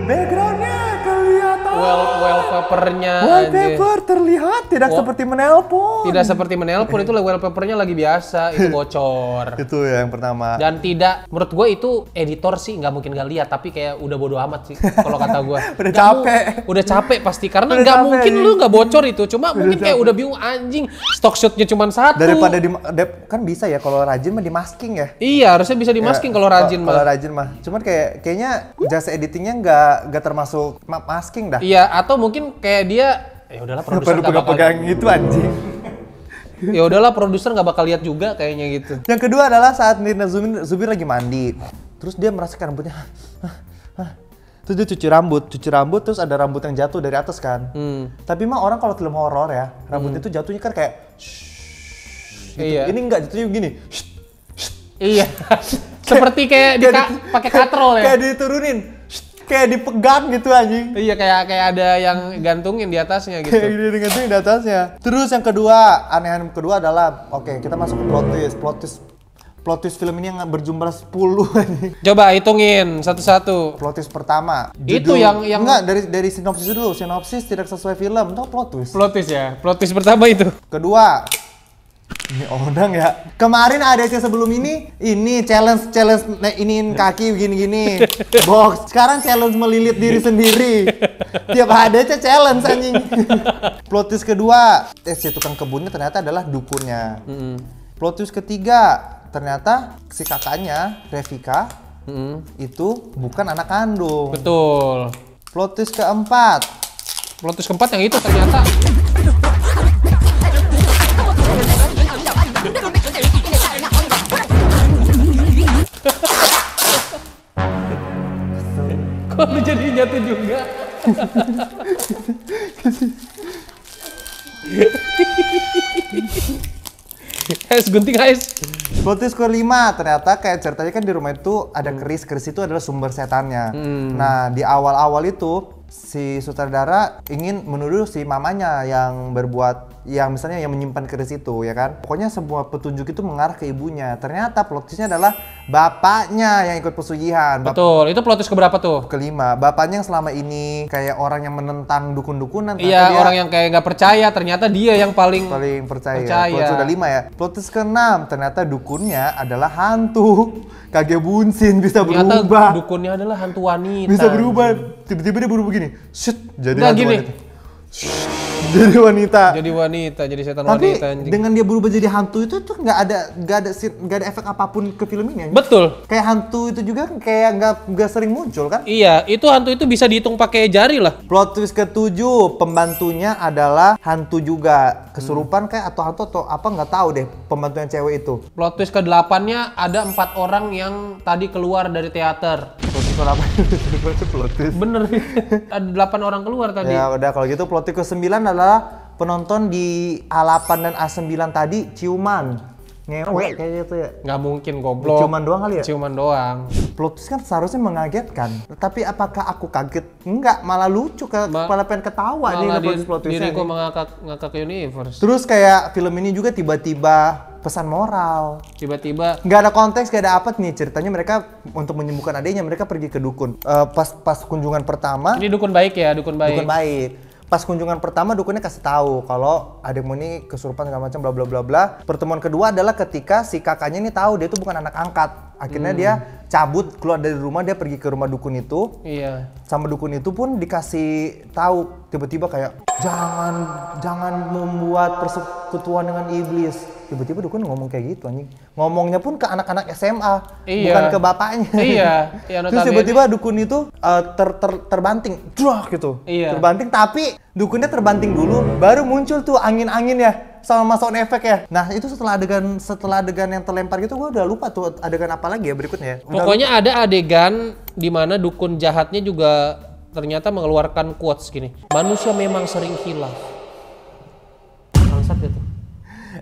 backgroundnya kelihatan. Well, wallpapernya. Wallpaper paper terlihat tidak Wall seperti menelpon. Tidak seperti menelpon itu wallpapernya lagi biasa, itu bocor. itu ya yang pertama. Dan tidak, menurut gue itu editor sih nggak mungkin nggak lihat, tapi kayak udah bodo amat sih kalau kata gue. udah gak capek. Mu, udah capek pasti karena nggak mungkin lu nggak bocor itu, cuma udah mungkin capek. kayak udah bingung anjing stock shotnya cuma satu. Daripada di, kan bisa ya kalau rajin mah di masking ya. Iya harusnya bisa di masking. Ya masking kalau rajin mah. Kalau rajin mah. Cuman kayak kayaknya jasa editingnya nggak nggak termasuk masking dah. Iya, atau mungkin kayak dia ya udahlah produser perlu pegang-pegang itu anjing. ya udahlah produser nggak bakal lihat juga kayaknya gitu. Yang kedua adalah saat Nina Zubir, Zubir lagi mandi. Terus dia merasakan rambutnya. terus dia cuci rambut, cuci rambut terus ada rambut yang jatuh dari atas kan. Hmm. Tapi mah orang kalau film horor ya, rambut hmm. itu jatuhnya kan kayak gitu. Iya. Ini enggak jatuhnya gini. iya. Seperti kayak, kayak di pakai katrol ya. Kayak diturunin. Kayak dipegang gitu anjing. Iya kayak kayak ada yang gantungin di atasnya gitu. Kayak ada gantungin di atasnya. Terus yang kedua, anehan kedua adalah oke, okay, kita masuk ke plot twist. Plot twist plot twist film ini yang berjumlah 10 Coba hitungin satu-satu. Plot twist pertama. Judul, itu yang yang enggak dari dari sinopsis dulu. Sinopsis tidak sesuai film. Itu plot twist. Plot twist ya. Plot twist pertama itu. Kedua, ini onang ya. Kemarin ada sih sebelum ini, ini challenge challenge nah, iniin kaki gini-gini. Box. Sekarang challenge melilit diri sendiri. Tiap ada aja challenge anjing. Plotis kedua, eh si tukang kebunnya ternyata adalah dukunnya. Mm -hmm. Plotis ketiga, ternyata si kakaknya Revika mm -hmm. itu bukan anak kandung. Betul. Plotis keempat. Plotis keempat yang itu ternyata. lu jadi jatuh juga. Guys, gunting guys. Plot twist lima ternyata kayak ceritanya kan di rumah itu ada hmm. keris. Keris itu adalah sumber setannya. Hmm. Nah, di awal-awal itu si sutradara ingin menuduh si mamanya yang berbuat yang misalnya yang menyimpan keris itu ya kan pokoknya semua petunjuk itu mengarah ke ibunya ternyata plotisnya adalah bapaknya yang ikut pesugihan Bap betul itu plotis keberapa tuh kelima bapaknya yang selama ini kayak orang yang menentang dukun-dukunan iya dia... orang yang kayak nggak percaya ternyata dia yang paling paling percaya, percaya. plotis sudah lima ya plotis keenam ternyata dukunnya adalah hantu kagak bunsin bisa ternyata berubah dukunnya adalah hantu wanita bisa berubah tiba-tiba dia berubah begini shit jadi nah, hantu gini. wanita jadi wanita jadi wanita jadi setan tapi wanita tapi dengan dia berubah jadi hantu itu tuh nggak ada nggak ada nggak ada efek apapun ke film ini betul kayak hantu itu juga kan kayak nggak nggak sering muncul kan iya itu hantu itu bisa dihitung pakai jari lah plot twist ketujuh pembantunya adalah hantu juga kesurupan hmm. kayak atau hantu atau apa nggak tahu deh pembantunya cewek itu plot twist ke delapannya ada empat orang yang tadi keluar dari teater kenapa itu plotis. twist? Bener, ada delapan orang keluar tadi. Ya udah kalau gitu plotis ke sembilan adalah penonton di A8 dan A9 tadi ciuman ngewe kayak gitu ya nggak mungkin goblok ciuman doang kali ya ciuman doang plot kan seharusnya mengagetkan tapi apakah aku kaget enggak malah lucu ke Ma malah pengen ketawa nih di, plot twistnya diriku mengakak ngakak universe terus kayak film ini juga tiba-tiba pesan moral. Tiba-tiba nggak ada konteks, nggak ada apa nih ceritanya mereka untuk menyembuhkan adiknya mereka pergi ke dukun. Uh, pas pas kunjungan pertama. Ini dukun baik ya, dukun baik. Dukun baik pas kunjungan pertama dukunnya kasih tahu kalau adikmu ini kesurupan segala macam bla bla bla bla. Pertemuan kedua adalah ketika si kakaknya ini tahu dia itu bukan anak angkat akhirnya hmm. dia cabut keluar dari rumah dia pergi ke rumah dukun itu iya sama dukun itu pun dikasih tahu tiba-tiba kayak jangan jangan membuat persekutuan dengan iblis tiba-tiba dukun ngomong kayak gitu anjing ngomongnya pun ke anak-anak SMA iya. bukan ke bapaknya iya, iya terus tiba-tiba dukun itu uh, ter, ter, terbanting Drah, gitu iya. terbanting tapi dukunnya terbanting dulu baru muncul tuh angin-angin ya sama Mas Sound Effect ya. Nah, itu setelah adegan setelah adegan yang terlempar gitu gue udah lupa tuh adegan apa lagi ya berikutnya. Ya. Udah Pokoknya lupa. ada adegan di mana dukun jahatnya juga ternyata mengeluarkan quotes gini. Manusia memang sering hilang.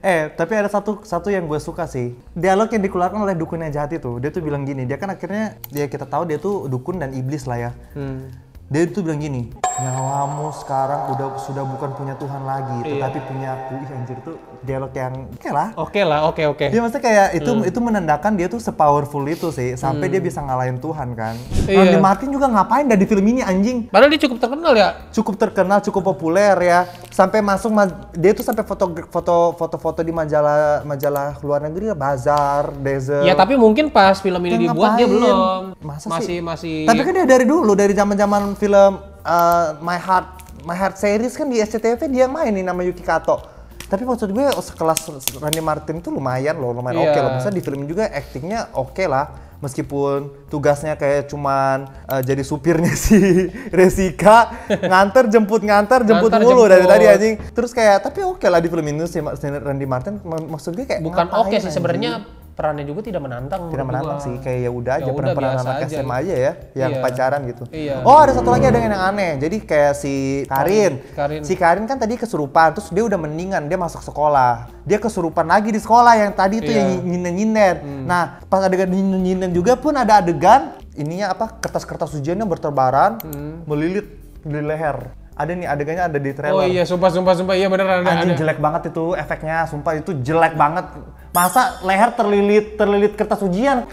Ya eh, tapi ada satu satu yang gue suka sih. Dialog yang dikeluarkan oleh dukun yang jahat itu, dia tuh bilang gini, dia kan akhirnya dia ya kita tahu dia tuh dukun dan iblis lah ya. Hmm. Dia tuh bilang gini, nyawamu sekarang udah sudah bukan punya Tuhan lagi, iya. tetapi punya aku. Ih anjir tuh dialog yang oke okay lah. Oke okay lah, oke okay, oke. Okay. Dia maksudnya kayak itu hmm. itu menandakan dia tuh sepowerful itu sih, sampai hmm. dia bisa ngalahin Tuhan kan. Iya. Randy Martin juga ngapain dari film ini anjing? Padahal dia cukup terkenal ya. Cukup terkenal, cukup populer ya. Sampai masuk dia tuh sampai foto foto foto foto di majalah majalah luar negeri Bazar, Desert. Ya tapi mungkin pas film ini dia dibuat ngapain? dia belum. Masa masih sih? masih. Tapi kan dia dari dulu dari zaman-zaman film uh, My Heart My Heart series kan di SCTV dia main nih nama Yuki Kato. Tapi maksud gue sekelas Randy Martin tuh lumayan loh, lumayan yeah. oke okay loh. Iya. Misalnya di film juga aktingnya oke okay lah meskipun tugasnya kayak cuman uh, jadi supirnya si Resika nganter jemput nganter jemput nganter, mulu dari tadi anjing terus kayak tapi oke okay lah di film ini sih Randy Martin maksud gue kayak bukan oke okay sih sebenarnya perannya juga tidak menantang. Tidak menantang gua. sih, kayak ya udah aja ya peran-peran anak aja. SMA aja ya, yang iya. pacaran gitu. Iya. Oh ada satu lagi ada yang aneh, jadi kayak si Karin. Karin. Si Karin kan tadi kesurupan, terus dia udah mendingan, dia masuk sekolah. Dia kesurupan lagi di sekolah yang tadi itu iya. yang nyinden-nyinden. Hmm. Nah pas adegan nyinden-nyinden juga pun ada adegan ininya apa kertas-kertas ujiannya berterbaran, hmm. melilit di leher ada nih adegannya ada di trailer. Oh iya, sumpah sumpah sumpah iya beneran ada. Anjing jelek banget itu efeknya, sumpah itu jelek banget. Masa leher terlilit terlilit kertas ujian.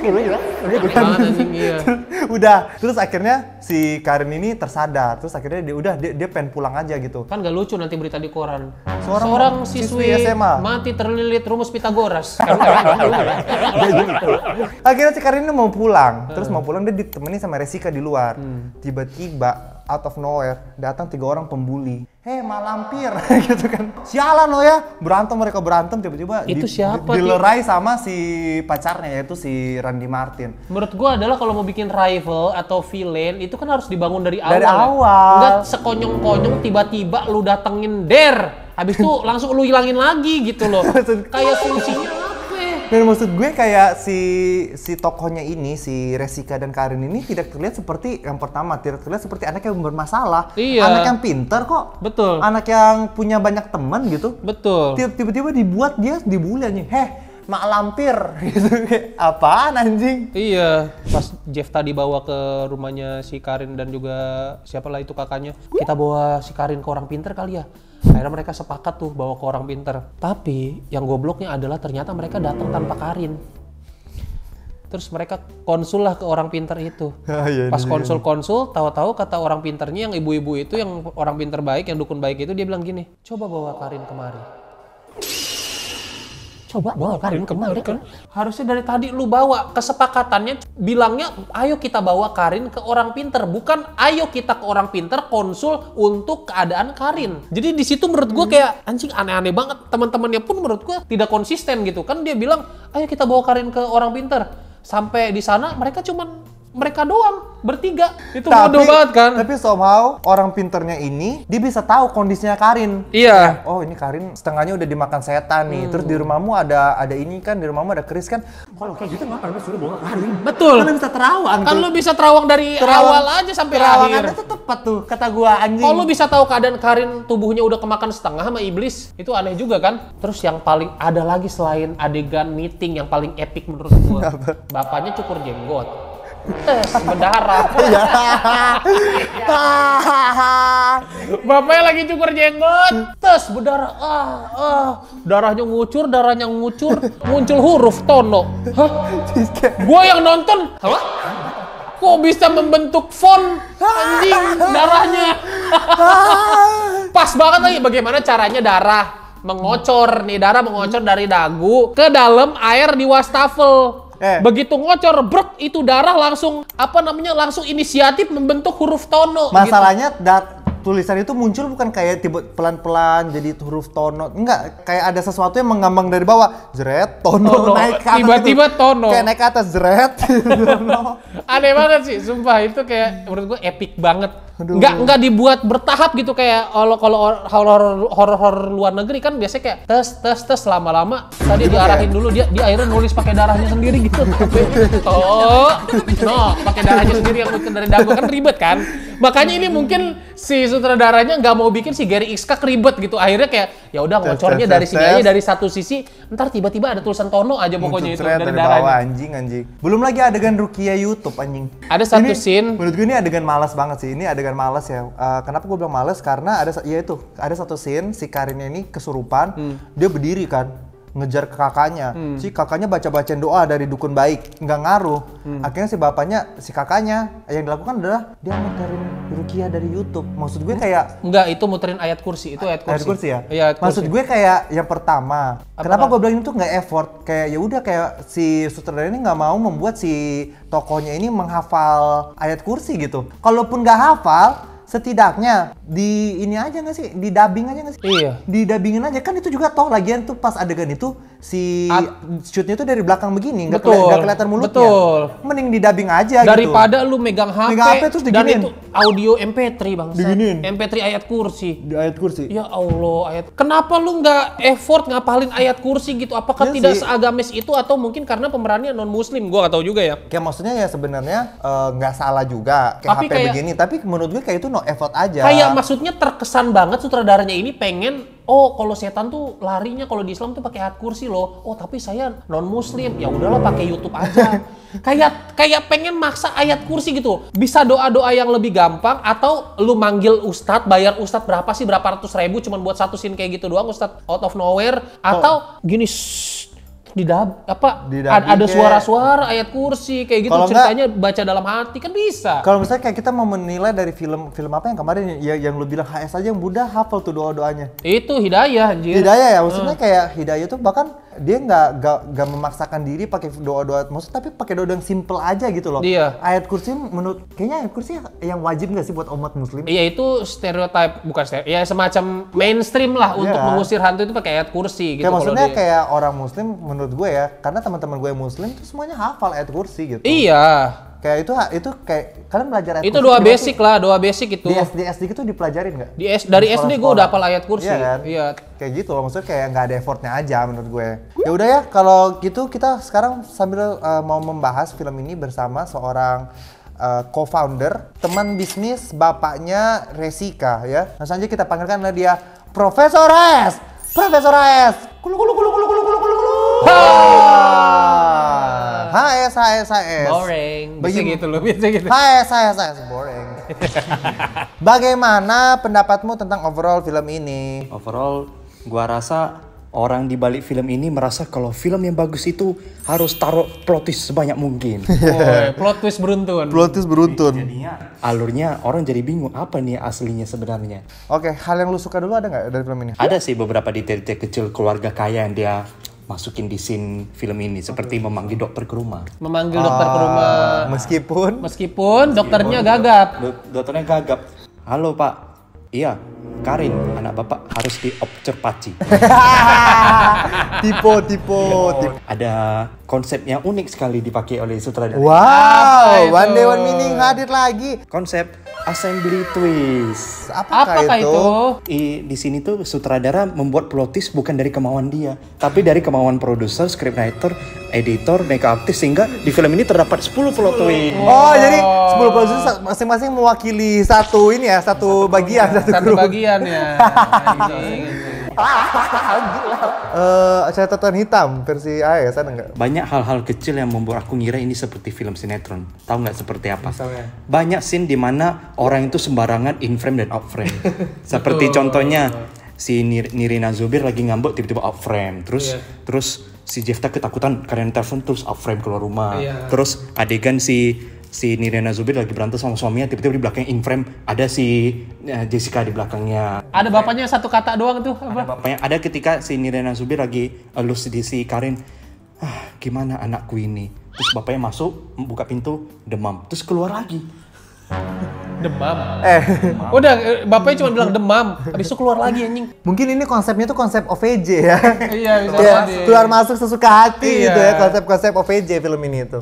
Ya, gitu ya. udah, terus akhirnya si Karin ini tersadar, terus akhirnya dia udah dia, dia pengen pulang aja gitu. Kan gak lucu nanti berita di koran. Seorang, Seorang siswi, siswi SMA mati terlilit rumus Pitagoras. akhirnya si Karin ini mau pulang, terus mau pulang dia ditemani sama Resika di luar. Hmm. Tiba-tiba out of nowhere datang tiga orang pembuli Hei malampir gitu kan sialan lo ya berantem mereka berantem tiba-tiba itu di, siapa di, sama si pacarnya yaitu si Randy Martin menurut gua adalah kalau mau bikin rival atau villain itu kan harus dibangun dari awal dari ya. awal nggak sekonyong-konyong tiba-tiba lu datengin der habis itu langsung lu hilangin lagi gitu loh kayak fungsinya dan maksud gue kayak si si tokohnya ini, si Resika dan Karin ini tidak terlihat seperti yang pertama, tidak terlihat seperti anak yang bermasalah. Iya. Anak yang pinter kok. Betul. Anak yang punya banyak teman gitu. Betul. Tiba-tiba dibuat dia dibully anjing. Heh, mak lampir gitu apaan anjing iya pas Jeff tadi bawa ke rumahnya si Karin dan juga siapalah itu kakaknya kita bawa si Karin ke orang pinter kali ya akhirnya mereka sepakat tuh bawa ke orang pinter tapi yang gobloknya adalah ternyata mereka datang tanpa Karin terus mereka konsul lah ke orang pinter itu ah, iya, pas iya, iya. konsul konsul tahu-tahu kata orang pinternya yang ibu-ibu itu yang orang pinter baik yang dukun baik itu dia bilang gini coba bawa Karin kemari Coba bawa Karin kemari Kan, harusnya dari tadi lu bawa kesepakatannya bilangnya ayo kita bawa Karin ke orang pinter bukan ayo kita ke orang pinter konsul untuk keadaan Karin. Jadi di situ menurut gue hmm. kayak anjing aneh-aneh banget teman-temannya pun menurut gue tidak konsisten gitu kan dia bilang ayo kita bawa Karin ke orang pinter sampai di sana mereka cuman mereka doang bertiga itu tapi, bodoh banget kan tapi somehow orang pinternya ini dia bisa tahu kondisinya Karin iya oh ini Karin setengahnya udah dimakan setan nih hmm. terus di rumahmu ada ada ini kan di rumahmu ada keris kan kalau kayak gitu mah karena sudah bawa Karin betul kan bisa terawang kan bisa terawang dari terawang, awal aja sampai terawang akhir itu tepat tuh kata gua anjing kalau bisa tahu keadaan Karin tubuhnya udah kemakan setengah sama iblis itu aneh juga kan terus yang paling ada lagi selain adegan meeting yang paling epic menurut gua bapaknya cukur jenggot berdarah. Iya. Bapaknya lagi cukur jenggot, tes berdarah. Ah, ah. Darahnya ngucur, darahnya ngucur, muncul huruf tono. Hah? Gua yang nonton. Hah? Kok bisa membentuk font anjing darahnya? Pas banget lagi bagaimana caranya darah mengocor nih darah mengocor dari dagu ke dalam air di wastafel Eh. Begitu ngocor, brok itu darah langsung apa namanya langsung inisiatif membentuk huruf tono. Gitu. Masalahnya gitu. dat tulisan itu muncul bukan kayak tiba pelan-pelan jadi huruf tono. Enggak, kayak ada sesuatu yang mengambang dari bawah. jeret tono, tono. naik ke atas. Tiba-tiba gitu. tono. Kayak naik ke atas, jeret Aneh banget sih, sumpah itu kayak menurut gue epic banget nggak nggak dibuat bertahap gitu kayak kalau kalau horror horror horor luar negeri kan biasanya kayak tes tes tes lama-lama tadi gitu ya? diarahin dulu dia di akhirnya nulis pakai darahnya sendiri gitu oh no pakai darahnya sendiri yang dari dagu kan ribet kan makanya ini mungkin si sutradaranya nggak mau bikin si Gary Iska ribet gitu akhirnya kayak ya udah ngocornya dari sini aja dari satu sisi ntar tiba-tiba ada tulisan Tono aja pokoknya itu dari, dari bawah anjing anjing belum lagi adegan Rukia YouTube anjing ada satu ini, scene menurut gue ini adegan malas banget sih ini adegan bagian males ya. Uh, kenapa gue bilang males? Karena ada ya itu, ada satu scene si Karinnya ini kesurupan, hmm. dia berdiri kan ngejar ke kakaknya. Hmm. Si kakaknya baca-bacain doa dari dukun baik, nggak ngaruh. Hmm. Akhirnya si bapaknya, si kakaknya yang dilakukan adalah dia muterin rukia dari YouTube. Maksud gue kayak enggak itu muterin ayat kursi, itu ayat kursi. Ayat kursi ya? Iya, ayat kursi. Maksud gue kayak yang pertama, Apa kenapa gue bilang itu nggak effort? Kayak ya udah kayak si sutradara ini nggak mau membuat si tokonya ini menghafal ayat kursi gitu. Kalaupun nggak hafal, setidaknya di ini aja nggak sih di dubbing aja nggak sih iya di dubbingin aja kan itu juga toh lagian tuh pas adegan itu si At shootnya tuh dari belakang begini nggak keli kelihatan mulutnya betul mending di dubbing aja gitu. daripada gitu. lu megang HP, megang HP terus dan itu audio MP3 bang diginin MP3 ayat kursi di ayat kursi ya Allah ayat kenapa lu nggak effort ngapalin ayat kursi gitu apakah ya tidak sih. seagamis itu atau mungkin karena pemerannya non muslim gua nggak tahu juga ya kayak maksudnya ya sebenarnya eh, nggak uh, salah juga kayak tapi HP kayak... begini tapi menurut gue kayak itu no no effort aja. Kayak maksudnya terkesan banget sutradaranya ini pengen oh kalau setan tuh larinya kalau di Islam tuh pakai ayat kursi loh. Oh tapi saya non muslim ya udahlah pakai YouTube aja. kayak kayak pengen maksa ayat kursi gitu. Bisa doa doa yang lebih gampang atau lu manggil ustadz bayar ustadz berapa sih berapa ratus ribu cuman buat satu scene kayak gitu doang ustadz out of nowhere oh. atau oh. gini shh di dab apa ada suara-suara ayat kursi kayak gitu kalo ceritanya enggak, baca dalam hati kan bisa kalau misalnya kayak kita mau menilai dari film film apa yang kemarin ya yang lu bilang HS aja yang Buddha hafal tuh doa doanya itu hidayah anjir hidayah ya maksudnya hmm. kayak hidayah tuh bahkan dia nggak nggak memaksakan diri pakai doa doa maksud tapi pakai doa yang simple aja gitu loh iya. ayat kursi menurut kayaknya ayat kursi yang wajib nggak sih buat umat muslim iya itu stereotip bukan stereotip ya semacam mainstream lah untuk iya. mengusir hantu itu pakai ayat kursi gitu kayak maksudnya dia... kayak orang muslim menurut gue ya karena teman-teman gue muslim tuh semuanya hafal ayat kursi gitu iya kayak itu itu kayak kalian belajar ayat itu kursi, doa basic lah dua basic itu di SD SD gitu dipelajarin nggak di S, dari sekolah, SD gue udah hafal ayat kursi iya, kan? iya kayak gitu loh maksudnya kayak nggak ada effortnya aja menurut gue ya udah ya kalau gitu kita sekarang sambil uh, mau membahas film ini bersama seorang uh, co-founder teman bisnis bapaknya Resika ya nah, langsung aja kita panggilkan dia Profesor S Profesor S kulu kulu kulu kulu kulu kulu kulu HS, HS, HS. Boring. Bisa gitu loh, bisa gitu. HS, HS, HS, boring. Bagaimana pendapatmu tentang overall film ini? Overall, gua rasa orang di balik film ini merasa kalau film yang bagus itu harus taruh plot twist sebanyak mungkin. Oh, plot twist beruntun. Plot twist beruntun. alurnya orang jadi bingung apa nih aslinya sebenarnya. Oke, hal yang lu suka dulu ada nggak dari film ini? Ada sih beberapa detail-detail kecil keluarga kaya yang dia masukin di scene film ini seperti memanggil dokter ke rumah. Memanggil dokter ke ah, rumah. Meskipun meskipun dokternya gagap. Dok, dokternya gagap. Halo, Pak. Iya, Karin, anak Bapak harus diobservasi. tipo, tipe, tipe. Iya. Ada konsep yang unik sekali dipakai oleh sutradara. Wow, One Day One Meaning hadir lagi. Konsep assembly twist. Apakah, itu? itu? di sini tuh sutradara membuat plot twist bukan dari kemauan dia, tapi dari kemauan produser, scriptwriter, editor, makeup artist sehingga di film ini terdapat 10 plot twist. Oh, oh jadi 10 plot twist masing-masing mewakili satu ini ya, satu, satu bagian, satu, satu grup. Satu bagian ya. Iya, iya, iya uh, catatan hitam versi AS ada nggak? Banyak hal-hal kecil yang membuat aku ngira ini seperti film sinetron. Tahu nggak seperti apa? Misalnya? Banyak scene di mana orang itu sembarangan in frame dan out frame. seperti Betul. contohnya si Nir Nirina Zubir lagi ngambek tiba-tiba out frame. Terus yeah. terus si Jefta ketakutan karena telepon terus out frame keluar rumah. Yeah. Terus adegan si si Nirena Zubir lagi berantem sama suaminya tiba-tiba di belakang in ada si eh, Jessica di belakangnya ada bapaknya satu kata doang tuh apa? ada bapaknya ada ketika si Nirena Zubir lagi elus eh, di si Karin ah gimana anakku ini terus bapaknya masuk buka pintu demam terus keluar lagi demam eh demam. udah eh, bapaknya cuma bilang demam habis itu keluar lagi anjing mungkin ini konsepnya tuh konsep OVJ ya iya bisa keluar masuk sesuka hati iya. gitu ya konsep-konsep OVJ film ini itu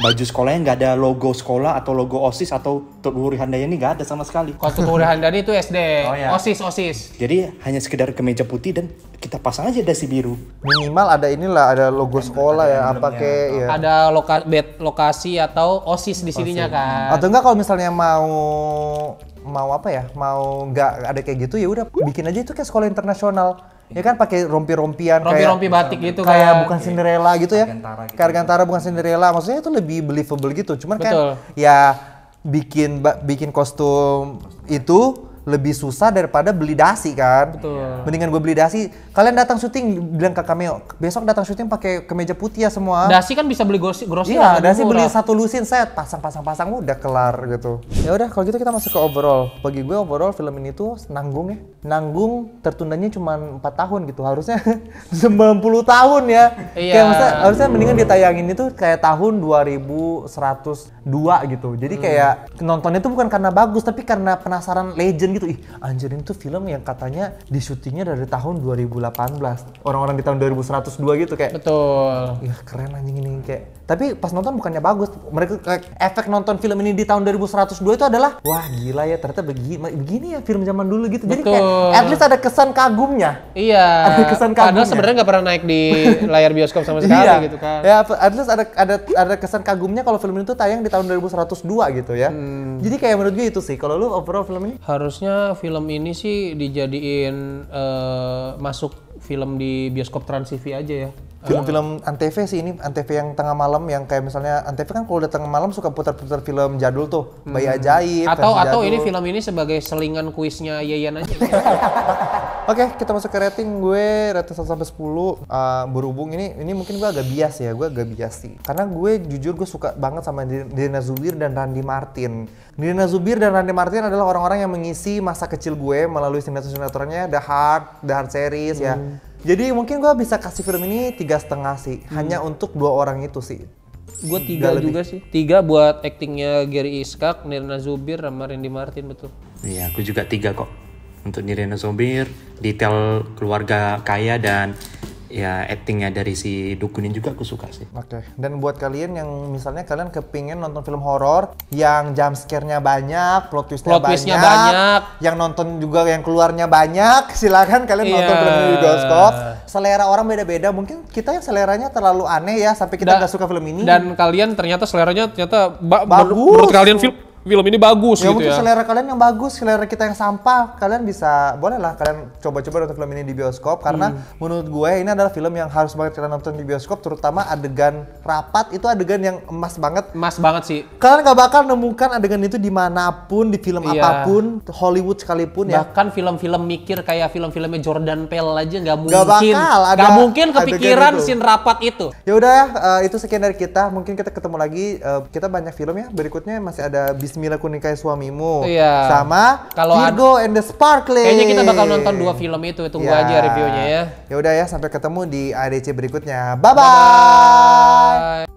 baju sekolahnya nggak ada logo sekolah atau logo OSIS atau Tut Wuri ini nggak ada sama sekali. Kalau Tut Wuri Handayani itu SD, oh, iya. OSIS, OSIS. Jadi hanya sekedar kemeja putih dan kita pasang aja dasi biru. Minimal ada inilah, ada logo ada, sekolah ada ya, apa kayak ya. Ada iya. loka bed, lokasi atau OSIS di sininya kan. Atau enggak kalau misalnya mau mau apa ya, mau nggak ada kayak gitu ya udah bikin aja itu kayak sekolah internasional Ya kan pakai rompi-rompian rompi-rompi batik gitu kan. kayak bukan bukan iya, Cinderella gitu ya. Kargantara, gitu. Gantara bukan Cinderella. Maksudnya itu lebih believable gitu. Cuman kan ya bikin bikin kostum itu lebih susah daripada beli dasi kan. Betul. Mendingan gue beli dasi. Kalian datang syuting bilang ke Cameo, besok datang syuting pakai kemeja putih ya semua. Dasi kan bisa beli grosir. grosir iya, dasi beli satu lusin set, pasang-pasang-pasang udah kelar gitu. Ya udah kalau gitu kita masuk ke overall. Bagi gue overall film ini tuh nanggung ya. Nanggung tertundanya cuma 4 tahun gitu. Harusnya 90 tahun ya. Iya. Kayak maksudnya, harusnya mendingan ditayangin itu kayak tahun 2102 gitu. Jadi hmm. kayak hmm. nontonnya tuh bukan karena bagus tapi karena penasaran legend mikirin gitu ih anjir ini tuh film yang katanya di syutingnya dari tahun 2018 orang-orang di tahun 2102 gitu kayak betul ya keren anjing ini kayak tapi pas nonton bukannya bagus mereka kayak efek nonton film ini di tahun 2102 itu adalah wah gila ya ternyata begini begini ya film zaman dulu gitu betul. kayak at least ada kesan kagumnya iya ada kesan kagumnya padahal sebenarnya nggak pernah naik di layar bioskop sama iya. sekali iya. gitu kan ya at least ada ada ada kesan kagumnya kalau film ini tuh tayang di tahun 2102 gitu ya hmm. jadi kayak menurut gue itu sih kalau lu overall film ini harus harusnya film ini sih dijadiin uh, masuk film di bioskop Trans TV aja ya film-film iya. antv sih ini antv yang tengah malam yang kayak misalnya antv kan kalau udah tengah malam suka putar-putar film jadul tuh hmm. bayi ajaib atau atau jadul. ini film ini sebagai selingan kuisnya Yayan aja oke okay, kita masuk ke rating gue rating 1 sampai sepuluh ah, berhubung ini ini mungkin gue agak bias ya gue agak bias sih karena gue jujur gue suka banget sama Dina Zubir dan Randy Martin Dina Zubir dan Randy Martin adalah orang-orang yang mengisi masa kecil gue melalui sinetron-sinetronnya The Heart The Heart Series ya. hmm. ya jadi mungkin gue bisa kasih film ini tiga setengah sih, hmm. hanya untuk dua orang itu sih. Gue tiga Gak juga lebih. sih, tiga buat aktingnya Gary Iskak, Nirna Zubir, sama Randy Martin betul. Iya, aku juga tiga kok. Untuk Nirina Zubir, detail keluarga kaya dan ya actingnya dari si Dukunin juga aku suka sih. Oke. Okay. Dan buat kalian yang misalnya kalian kepingin nonton film horor yang jump scare-nya banyak, plot twistnya nya plot twist banyak, banyak, yang nonton juga yang keluarnya banyak, silakan kalian yeah. nonton film di bioskop. Selera orang beda-beda, mungkin kita yang seleranya terlalu aneh ya sampai kita nggak suka film ini. Dan kalian ternyata seleranya ternyata ba bagus. menurut kalian film film ini bagus ya, gitu mungkin ya. selera kalian yang bagus, selera kita yang sampah, kalian bisa bolehlah kalian coba-coba nonton film ini di bioskop karena hmm. menurut gue ini adalah film yang harus banget kalian nonton di bioskop terutama adegan rapat itu adegan yang emas banget. Emas banget sih. Kalian gak bakal nemukan adegan itu dimanapun di film iya. apapun, Hollywood sekalipun Bahkan ya. Bahkan film-film mikir kayak film-filmnya Jordan Peele aja nggak mungkin. Gak bakal ada gak mungkin kepikiran sin rapat itu. Ya udah ya, uh, itu sekian dari kita. Mungkin kita ketemu lagi uh, kita banyak film ya. Berikutnya masih ada bis Bismillah ku suamimu. Iya. Sama kalau Virgo and the Sparkling. Kayaknya kita bakal nonton dua film itu, tunggu ya. aja reviewnya ya. Ya udah ya, sampai ketemu di ADC berikutnya. Bye bye. bye, -bye.